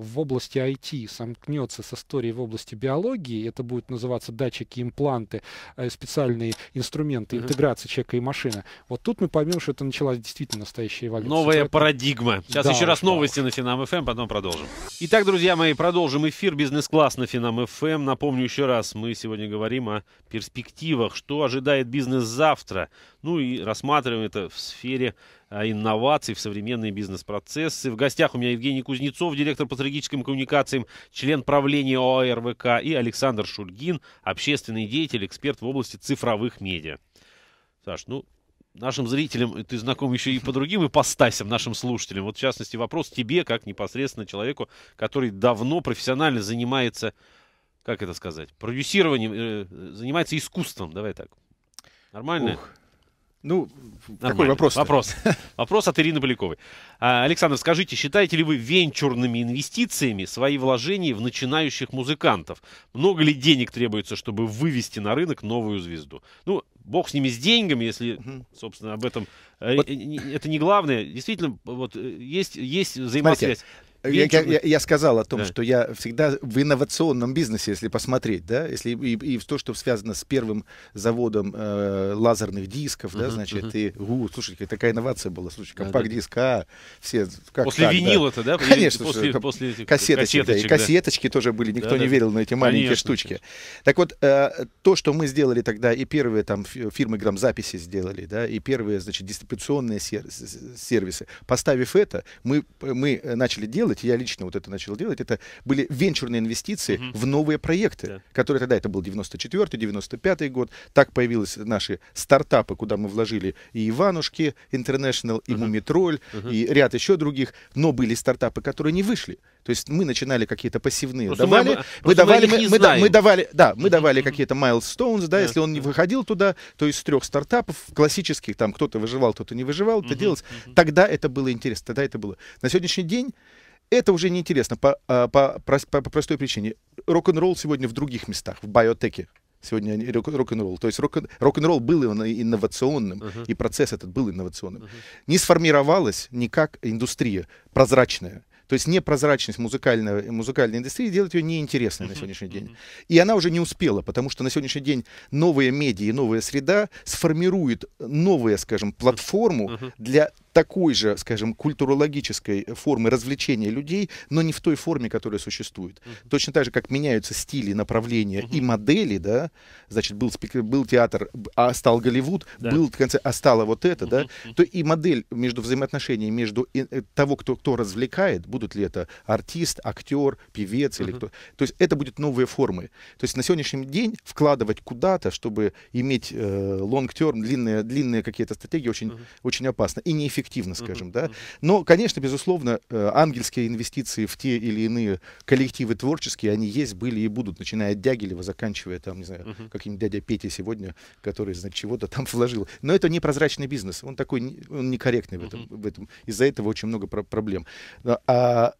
в области IT сомкнется с историей в области биологии, это будет называться датчики, импланты, Э, специальные инструменты интеграции человека и машины. Вот тут мы поймем, что это началась действительно настоящая эволюция. Новая Поэтому... парадигма. Сейчас да, еще раз да, новости уж. на Финам ФМ, эм, потом продолжим. Итак, друзья мои, продолжим эфир бизнес-класс на Финам ФМ. Эм. Напомню еще раз, мы сегодня говорим о перспективах, что ожидает бизнес завтра. Ну и рассматриваем это в сфере а, инноваций в современные бизнес-процессы. В гостях у меня Евгений Кузнецов, директор по стратегическим коммуникациям, член правления ОАРВК, и Александр Шульгин, общественный деятель, эксперт в области цифровых медиа. Саш, ну, нашим зрителям, ты знаком еще и по другим ипостасям, нашим слушателям. Вот, в частности, вопрос тебе, как непосредственно человеку, который давно профессионально занимается, как это сказать, продюсированием, э, занимается искусством, давай так. Нормально? Ух. Ну, Нормально. какой вопрос? Вопрос. Вопрос от Ирины Поляковой. А, Александр, скажите, считаете ли вы венчурными инвестициями свои вложения в начинающих музыкантов? Много ли денег требуется, чтобы вывести на рынок новую звезду? Ну, бог с ними с деньгами, если, угу. собственно, об этом э, вот. Э, это не главное. Действительно, вот э, есть, есть взаимосвязь. Смотрите, я, я, я сказал о том, да. что я всегда в инновационном бизнесе, если посмотреть, да, если и, и то, что связано с первым заводом э, лазерных дисков, uh-huh, да, значит, uh-huh. и, у, слушайте, такая инновация была, слушай, компакт-диск, а, все, как После так, винила-то, да? Конечно, после, что, после этих кассеточек, кассеточек, да, и кассеточки тоже были, никто да, не да. верил на эти маленькие конечно, штучки. Конечно. Так вот, э, то, что мы сделали тогда, и первые там фирмы грамзаписи сделали, да, и первые, значит, дистрибуционные сервисы, поставив это, мы, мы начали делать делать, я лично вот это начал делать, это были венчурные инвестиции mm-hmm. в новые проекты, yeah. которые тогда, это был 94-95 год, так появились наши стартапы, куда мы вложили и Иванушки International, и mm-hmm. Мумитроль, mm-hmm. и ряд еще других, но были стартапы, которые не вышли. То есть мы начинали какие-то посевные, просто давали, мы, мы давали, мы, мы, да, мы давали, да, мы давали какие-то milestones, да, yeah. если он не выходил туда, то из трех стартапов классических там кто-то выживал, кто-то не выживал, это uh-huh, делалось. Uh-huh. Тогда это было интересно, тогда это было. На сегодняшний день это уже неинтересно по, а, по, по, по простой причине. Рок-н-ролл сегодня в других местах, в биотеке. Сегодня рок-н-ролл. То есть рок-н-ролл был инновационным, uh-huh. и процесс этот был инновационным. Uh-huh. Не сформировалась никак индустрия прозрачная. То есть непрозрачность музыкальной, музыкальной индустрии делает ее неинтересной uh-huh. на сегодняшний день. Uh-huh. И она уже не успела, потому что на сегодняшний день новые медиа и новая среда сформирует новую, скажем, платформу uh-huh. для такой же, скажем, культурологической формы развлечения людей, но не в той форме, которая существует. Uh-huh. Точно так же, как меняются стили, направления uh-huh. и модели, да, значит, был, был театр, а стал Голливуд, да. был в конце, а стало вот это, uh-huh. да, то и модель между взаимоотношений между э, того, кто, кто развлекает, будут ли это артист, актер, певец uh-huh. или кто, то есть это будут новые формы. То есть на сегодняшний день вкладывать куда-то, чтобы иметь э, long-term, длинные, длинные какие-то стратегии, очень, uh-huh. очень опасно и неэффективно эффективно, скажем, да. Но, конечно, безусловно, э, ангельские инвестиции в те или иные коллективы творческие, они есть, были и будут, начиная от Дягилева, заканчивая там, не знаю, каким-нибудь дядя Петя сегодня, который, значит, чего-то там вложил. Но это непрозрачный бизнес, он такой, он некорректный в этом. В этом. Из-за этого очень много про проблем. Э, а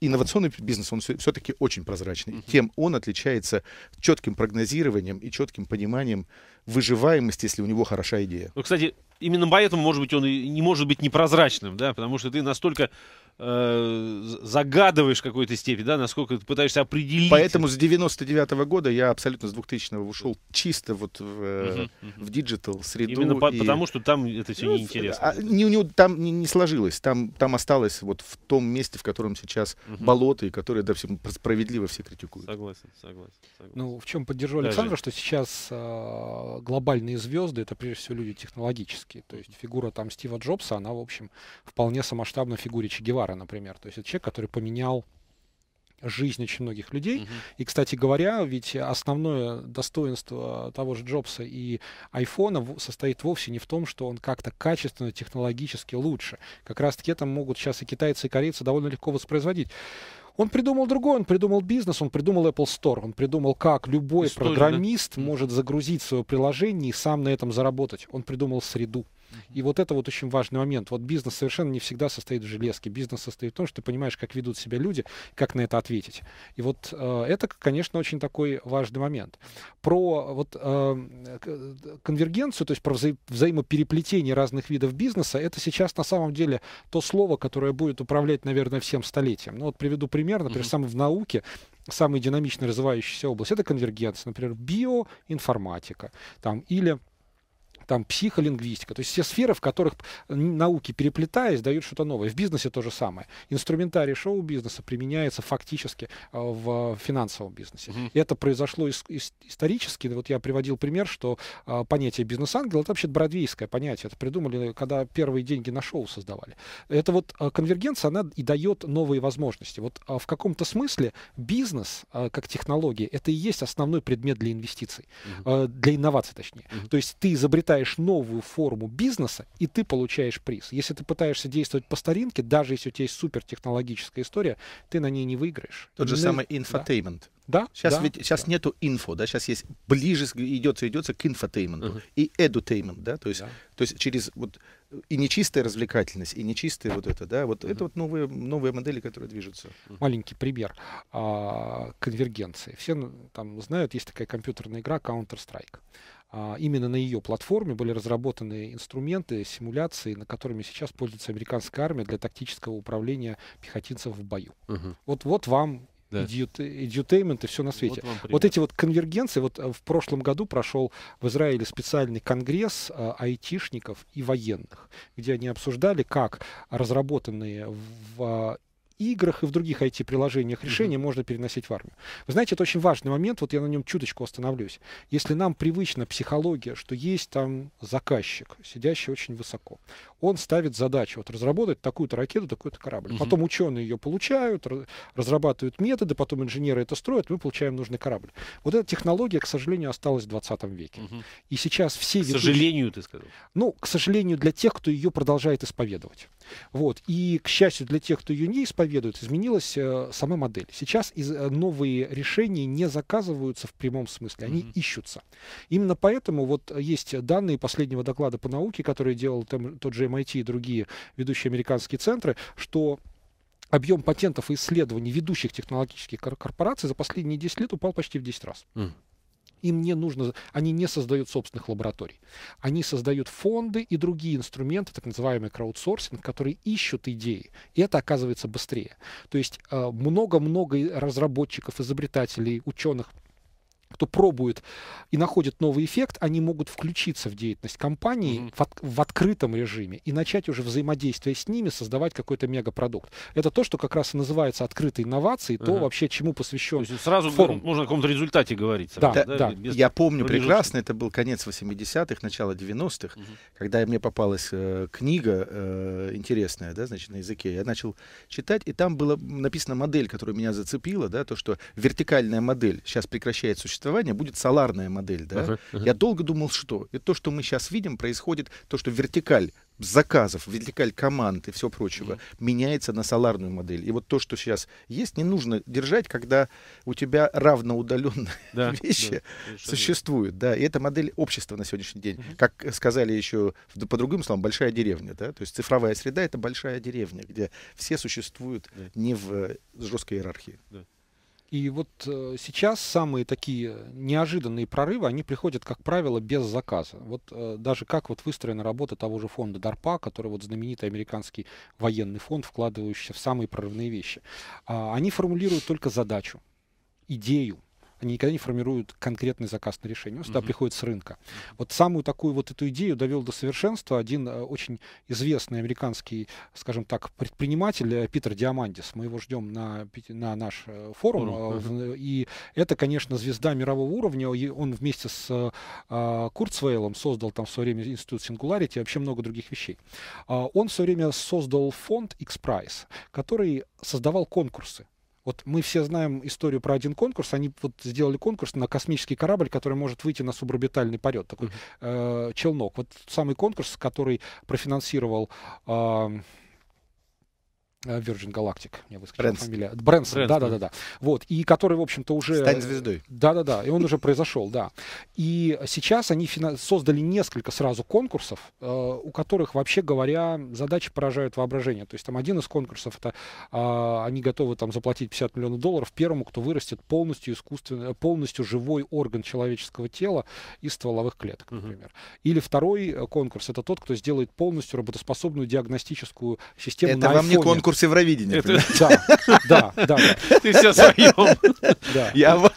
инновационный бизнес, он все-таки очень прозрачный. Тем он отличается четким прогнозированием и четким пониманием выживаемости, если у него хороша идея. Ну, кстати, именно поэтому, может быть, он и не может быть непрозрачным, да, потому что ты настолько Э, загадываешь в какой-то степени, да, насколько ты пытаешься определить. Поэтому с 99 -го года я абсолютно с 2000-го ушел чисто вот в, uh в диджитал среду. Именно по- и... потому, что там это все ну, неинтересно. А, не, него там не, не сложилось, там, там осталось вот в том месте, в котором сейчас uh-huh. болото, и которое да, всем справедливо все критикуют. Согласен, согласен. согласен. Ну, в чем поддержу да, Александра, что сейчас э, глобальные звезды, это прежде всего люди технологические, то есть фигура там Стива Джобса, она, в общем, вполне самоштабна фигуре Че Гевара. Гевары, например. То есть это человек, который поменял жизнь очень многих людей. Uh-huh. И, кстати говоря, ведь основное достоинство того же Джобса и айфона состоит вовсе не в том, что он как-то качественно, технологически лучше. Как раз-таки это могут сейчас и китайцы, и корейцы довольно легко воспроизводить. Он придумал другой, он придумал бизнес, он придумал Apple Store, он придумал, как любой История, программист да? может загрузить свое приложение и сам на этом заработать. Он придумал среду. И вот это вот очень важный момент. Вот бизнес совершенно не всегда состоит в железке. Бизнес состоит в том, что ты понимаешь, как ведут себя люди, как на это ответить. И вот э, это, конечно, очень такой важный момент. Про вот э, конвергенцию, то есть про вза взаимопереплетение разных видов бизнеса, это сейчас на самом деле то слово, которое будет управлять, наверное, всем столетием. Ну вот приведу пример, например, mm сам в науке самая динамично развивающаяся область — это конвергенция. Например, биоинформатика там, или там психолингвистика, то есть все сферы, в которых науки, переплетаясь, дают что-то новое. В бизнесе то же самое. Инструментарий шоу-бизнеса применяется фактически э, в финансовом бизнесе. Mm-hmm. Это произошло ис- ис- исторически. Вот я приводил пример, что э, понятие бизнес-ангел — это вообще бродвейское понятие. Это придумали, когда первые деньги на шоу создавали. Это вот э, конвергенция, она и дает новые возможности. Вот в каком-то смысле бизнес как технология — это и есть основной предмет для инвестиций, mm-hmm. для инноваций точнее. Mm-hmm. То есть ты изобретаешь изобретаешь новую форму бизнеса, и ты получаешь приз. Если ты пытаешься действовать по старинке, даже если у тебя есть супертехнологическая история, ты на ней не выиграешь. Тот же ну, самый инфотеймент. Да. да. Сейчас, да, ведь, сейчас да. нету инфо, да, сейчас есть ближе идется, идется к инфотейменту uh-huh. и эдутеймент, да, то есть, да. то есть через вот и нечистая развлекательность, и нечистая вот это, да, вот mm-hmm. это вот новые, новые модели, которые движутся. Маленький пример а, конвергенции. Все там знают, есть такая компьютерная игра Counter-Strike. А, именно на ее платформе были разработаны инструменты, симуляции, на которыми сейчас пользуется американская армия для тактического управления пехотинцев в бою. Угу. mm Вот, вот вам да. идьют, и все на свете. Вот, вот эти вот конвергенции, вот э, в прошлом году прошел в Израиле специальный конгресс э, айтишников и военных, где они обсуждали, как разработанные в э, играх и в других IT-приложениях решения mm-hmm. можно переносить в армию. Вы знаете, это очень важный момент, вот я на нем чуточку остановлюсь. Если нам привычна психология, что есть там заказчик, сидящий очень высоко, он ставит задачу вот, разработать такую-то ракету, такой-то корабль. Угу. Потом ученые ее получают, разрабатывают методы, потом инженеры это строят, мы получаем нужный корабль. Вот эта технология, к сожалению, осталась в 20 веке. Угу. И сейчас все... К ведущие... сожалению, ты сказал. Ну, к сожалению, для тех, кто ее продолжает исповедовать. Вот. И, к счастью, для тех, кто ее не исповедует, изменилась э, сама модель. Сейчас из, э, новые решения не заказываются в прямом смысле, они mm-hmm. ищутся. Именно поэтому вот есть данные последнего доклада по науке, который делал там, тот же MIT и другие ведущие американские центры, что объем патентов и исследований ведущих технологических корпораций за последние 10 лет упал почти в 10 раз. Mm им не нужно, они не создают собственных лабораторий. Они создают фонды и другие инструменты, так называемый краудсорсинг, которые ищут идеи. И это оказывается быстрее. То есть э, много-много разработчиков, изобретателей, ученых – кто пробует и находит новый эффект, они могут включиться в деятельность компании mm-hmm. в, от, в открытом режиме и начать уже взаимодействие с ними, создавать какой-то мегапродукт. Это то, что как раз и называется открытой инновацией, mm-hmm. то вообще чему посвящен. То есть сразу форум. можно о каком-то результате говорить. Да, да. да. Без Я помню прекрасно, это был конец 80-х, начало 90-х, mm-hmm. когда мне попалась э, книга э, интересная, да, значит, на языке. Я начал читать, и там была написана модель, которая меня зацепила, да, то, что вертикальная модель сейчас прекращает существовать существования будет соларная модель. Да? Uh-huh, uh-huh. Я долго думал, что это то, что мы сейчас видим, происходит, то, что вертикаль заказов, вертикаль команд и все прочего mm -hmm. меняется на соларную модель. И вот то, что сейчас есть, не нужно держать, когда у тебя равноудаленные да, вещи да, существуют. Да, и это модель общества на сегодняшний день. Mm -hmm. Как сказали еще по другим словам, большая деревня. Да? То есть цифровая среда — это большая деревня, где все существуют yeah. не в э, жесткой иерархии. Yeah. И вот э, сейчас самые такие неожиданные прорывы, они приходят, как правило, без заказа. Вот э, даже как вот выстроена работа того же фонда DARPA, который вот знаменитый американский военный фонд, вкладывающийся в самые прорывные вещи. А, они формулируют только задачу, идею, они никогда не формируют конкретный заказ на решение. Он всегда угу. приходит с рынка. Вот самую такую вот эту идею довел до совершенства один э, очень известный американский, скажем так, предприниматель э, Питер Диамандис. Мы его ждем на, на наш э, форум. форум. И это, конечно, звезда мирового уровня. он вместе с а, Курцвейлом создал там в свое время институт Singularity и вообще много других вещей. А, он в свое время создал фонд X-Prize, который создавал конкурсы вот мы все знаем историю про один конкурс. Они вот сделали конкурс на космический корабль, который может выйти на суборбитальный полет. Такой mm-hmm. э, челнок. Вот самый конкурс, который профинансировал э, а, Virgin Galactic, мне выскочила Брэнсон. фамилия. Брэнсон, да-да-да. Вот, и который, в общем-то, уже... Стань звездой. Да-да-да, и он уже произошел, да. И сейчас они фина... создали несколько сразу конкурсов, э, у которых, вообще говоря, задачи поражают воображение. То есть там один из конкурсов, это э, они готовы там заплатить 50 миллионов долларов первому, кто вырастет полностью искусственно, полностью живой орган человеческого тела из стволовых клеток, например. Uh-huh. Или второй конкурс, это тот, кто сделает полностью работоспособную диагностическую систему это на вам не конкурс конкурс Евровидения. Это... Да, да, да. Ты все свое, да. Я ваш.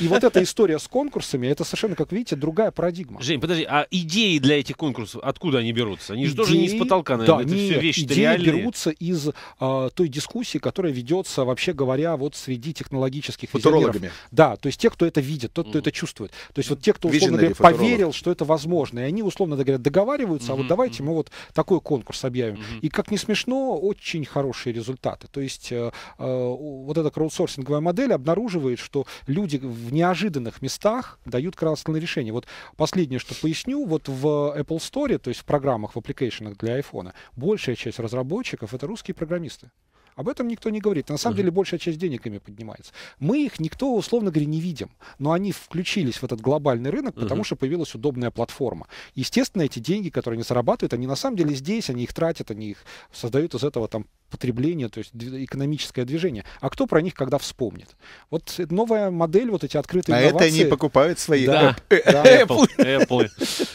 И вот эта история с конкурсами, это совершенно, как видите, другая парадигма. Жень, подожди, а идеи для этих конкурсов откуда они берутся? Они же тоже не с потолка, наверное, это все вещи реальные. берутся из а, той дискуссии, которая ведется, вообще говоря, вот среди технологических Футурологами. Да, то есть те, кто это видит, тот, кто это чувствует. То есть вот те, кто, условно говоря, поверил, что это возможно, и они, условно говоря, договариваются, а вот давайте мы вот такой конкурс объявим. И как не смешно, очень хорошие результаты. То есть э, э, вот эта краудсорсинговая модель обнаруживает, что люди в неожиданных местах дают красные решения. Вот последнее, что поясню, вот в Apple Store, то есть в программах, в аппликейшенах для iPhone, большая часть разработчиков — это русские программисты. Об этом никто не говорит. На самом uh-huh. деле большая часть денег ими поднимается. Мы их никто, условно говоря, не видим. Но они включились в этот глобальный рынок, потому uh-huh. что появилась удобная платформа. Естественно, эти деньги, которые они зарабатывают, они на самом деле здесь, они их тратят, они их создают из этого там потребление, то есть экономическое движение. А кто про них когда вспомнит? Вот новая модель, вот эти открытые а инновации. А это они покупают свои да. Apple. Apple.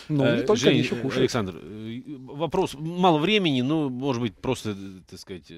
Ну, не э, только они еще хуже. Александр, э, вопрос, мало времени, но, ну, может быть, просто, э, так сказать,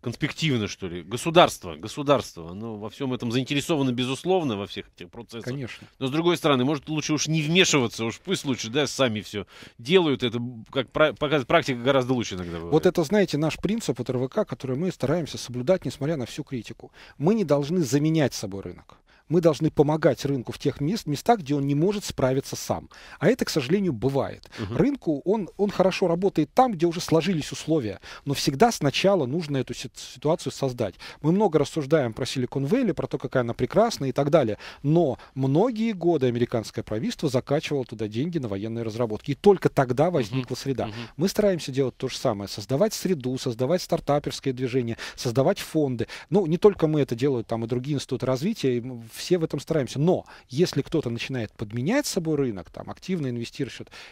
конспективно, что ли. Государство, государство, оно во всем этом заинтересовано, безусловно, во всех этих процессах. Конечно. Но, с другой стороны, может, лучше уж не вмешиваться, уж пусть лучше, да, сами все делают. Это, как показывает практика, гораздо лучше иногда бывает. Вот это, знаете, сути, наш принцип от РВК, который мы стараемся соблюдать, несмотря на всю критику. Мы не должны заменять собой рынок мы должны помогать рынку в тех мест, местах, где он не может справиться сам. А это, к сожалению, бывает. Угу. Рынку он, он хорошо работает там, где уже сложились условия, но всегда сначала нужно эту ситуацию создать. Мы много рассуждаем про Silicon Valley, про то, какая она прекрасна и так далее, но многие годы американское правительство закачивало туда деньги на военные разработки, и только тогда возникла угу. среда. Угу. Мы стараемся делать то же самое, создавать среду, создавать стартаперское движение, создавать фонды. Ну, не только мы это делают, там и другие институты развития, все в этом стараемся. Но если кто-то начинает подменять собой рынок, там, активно инвестировать,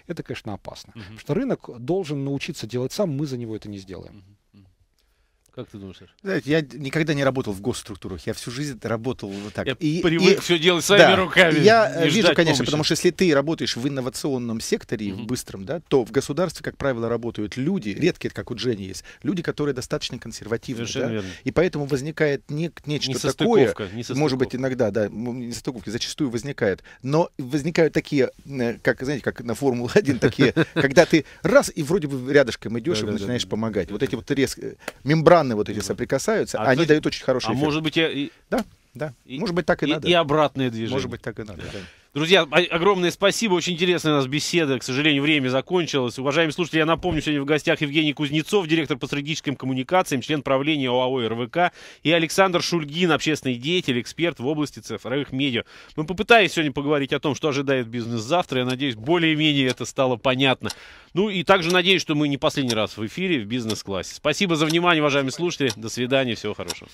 это, конечно, опасно. Угу. Потому что рынок должен научиться делать сам, мы за него это не сделаем. Угу. Как ты думаешь, Саша? Знаете, я никогда не работал в госструктурах. Я всю жизнь работал вот так. Я и, привык и, все делать своими да, руками. Я э, вижу, конечно, помощи. потому что если ты работаешь в инновационном секторе, mm-hmm. в быстром, да, то в государстве, как правило, работают люди, редкие, как у Дженни есть, люди, которые достаточно консервативны. Совершенно да? И поэтому возникает не, нечто такое. Не может быть, иногда, да, несостыковки зачастую возникает. Но возникают такие, э, как, знаете, как на Формулу-1, такие, когда ты раз и вроде бы рядышком идешь и начинаешь помогать. Вот эти вот резкие э, мембраны данные вот эти соприкасаются, а они кстати, дают очень хороший а эффект. может быть, я... Да, да. И, может быть, так и, и надо. И обратное движение. Может быть, так и надо. Да. Друзья, огромное спасибо. Очень интересная у нас беседа. К сожалению, время закончилось. Уважаемые слушатели, я напомню, сегодня в гостях Евгений Кузнецов, директор по стратегическим коммуникациям, член правления ОАО РВК, и Александр Шульгин, общественный деятель, эксперт в области цифровых медиа. Мы попытались сегодня поговорить о том, что ожидает бизнес завтра. Я надеюсь, более-менее это стало понятно. Ну и также надеюсь, что мы не последний раз в эфире в бизнес-классе. Спасибо за внимание, уважаемые слушатели. До свидания. Всего хорошего.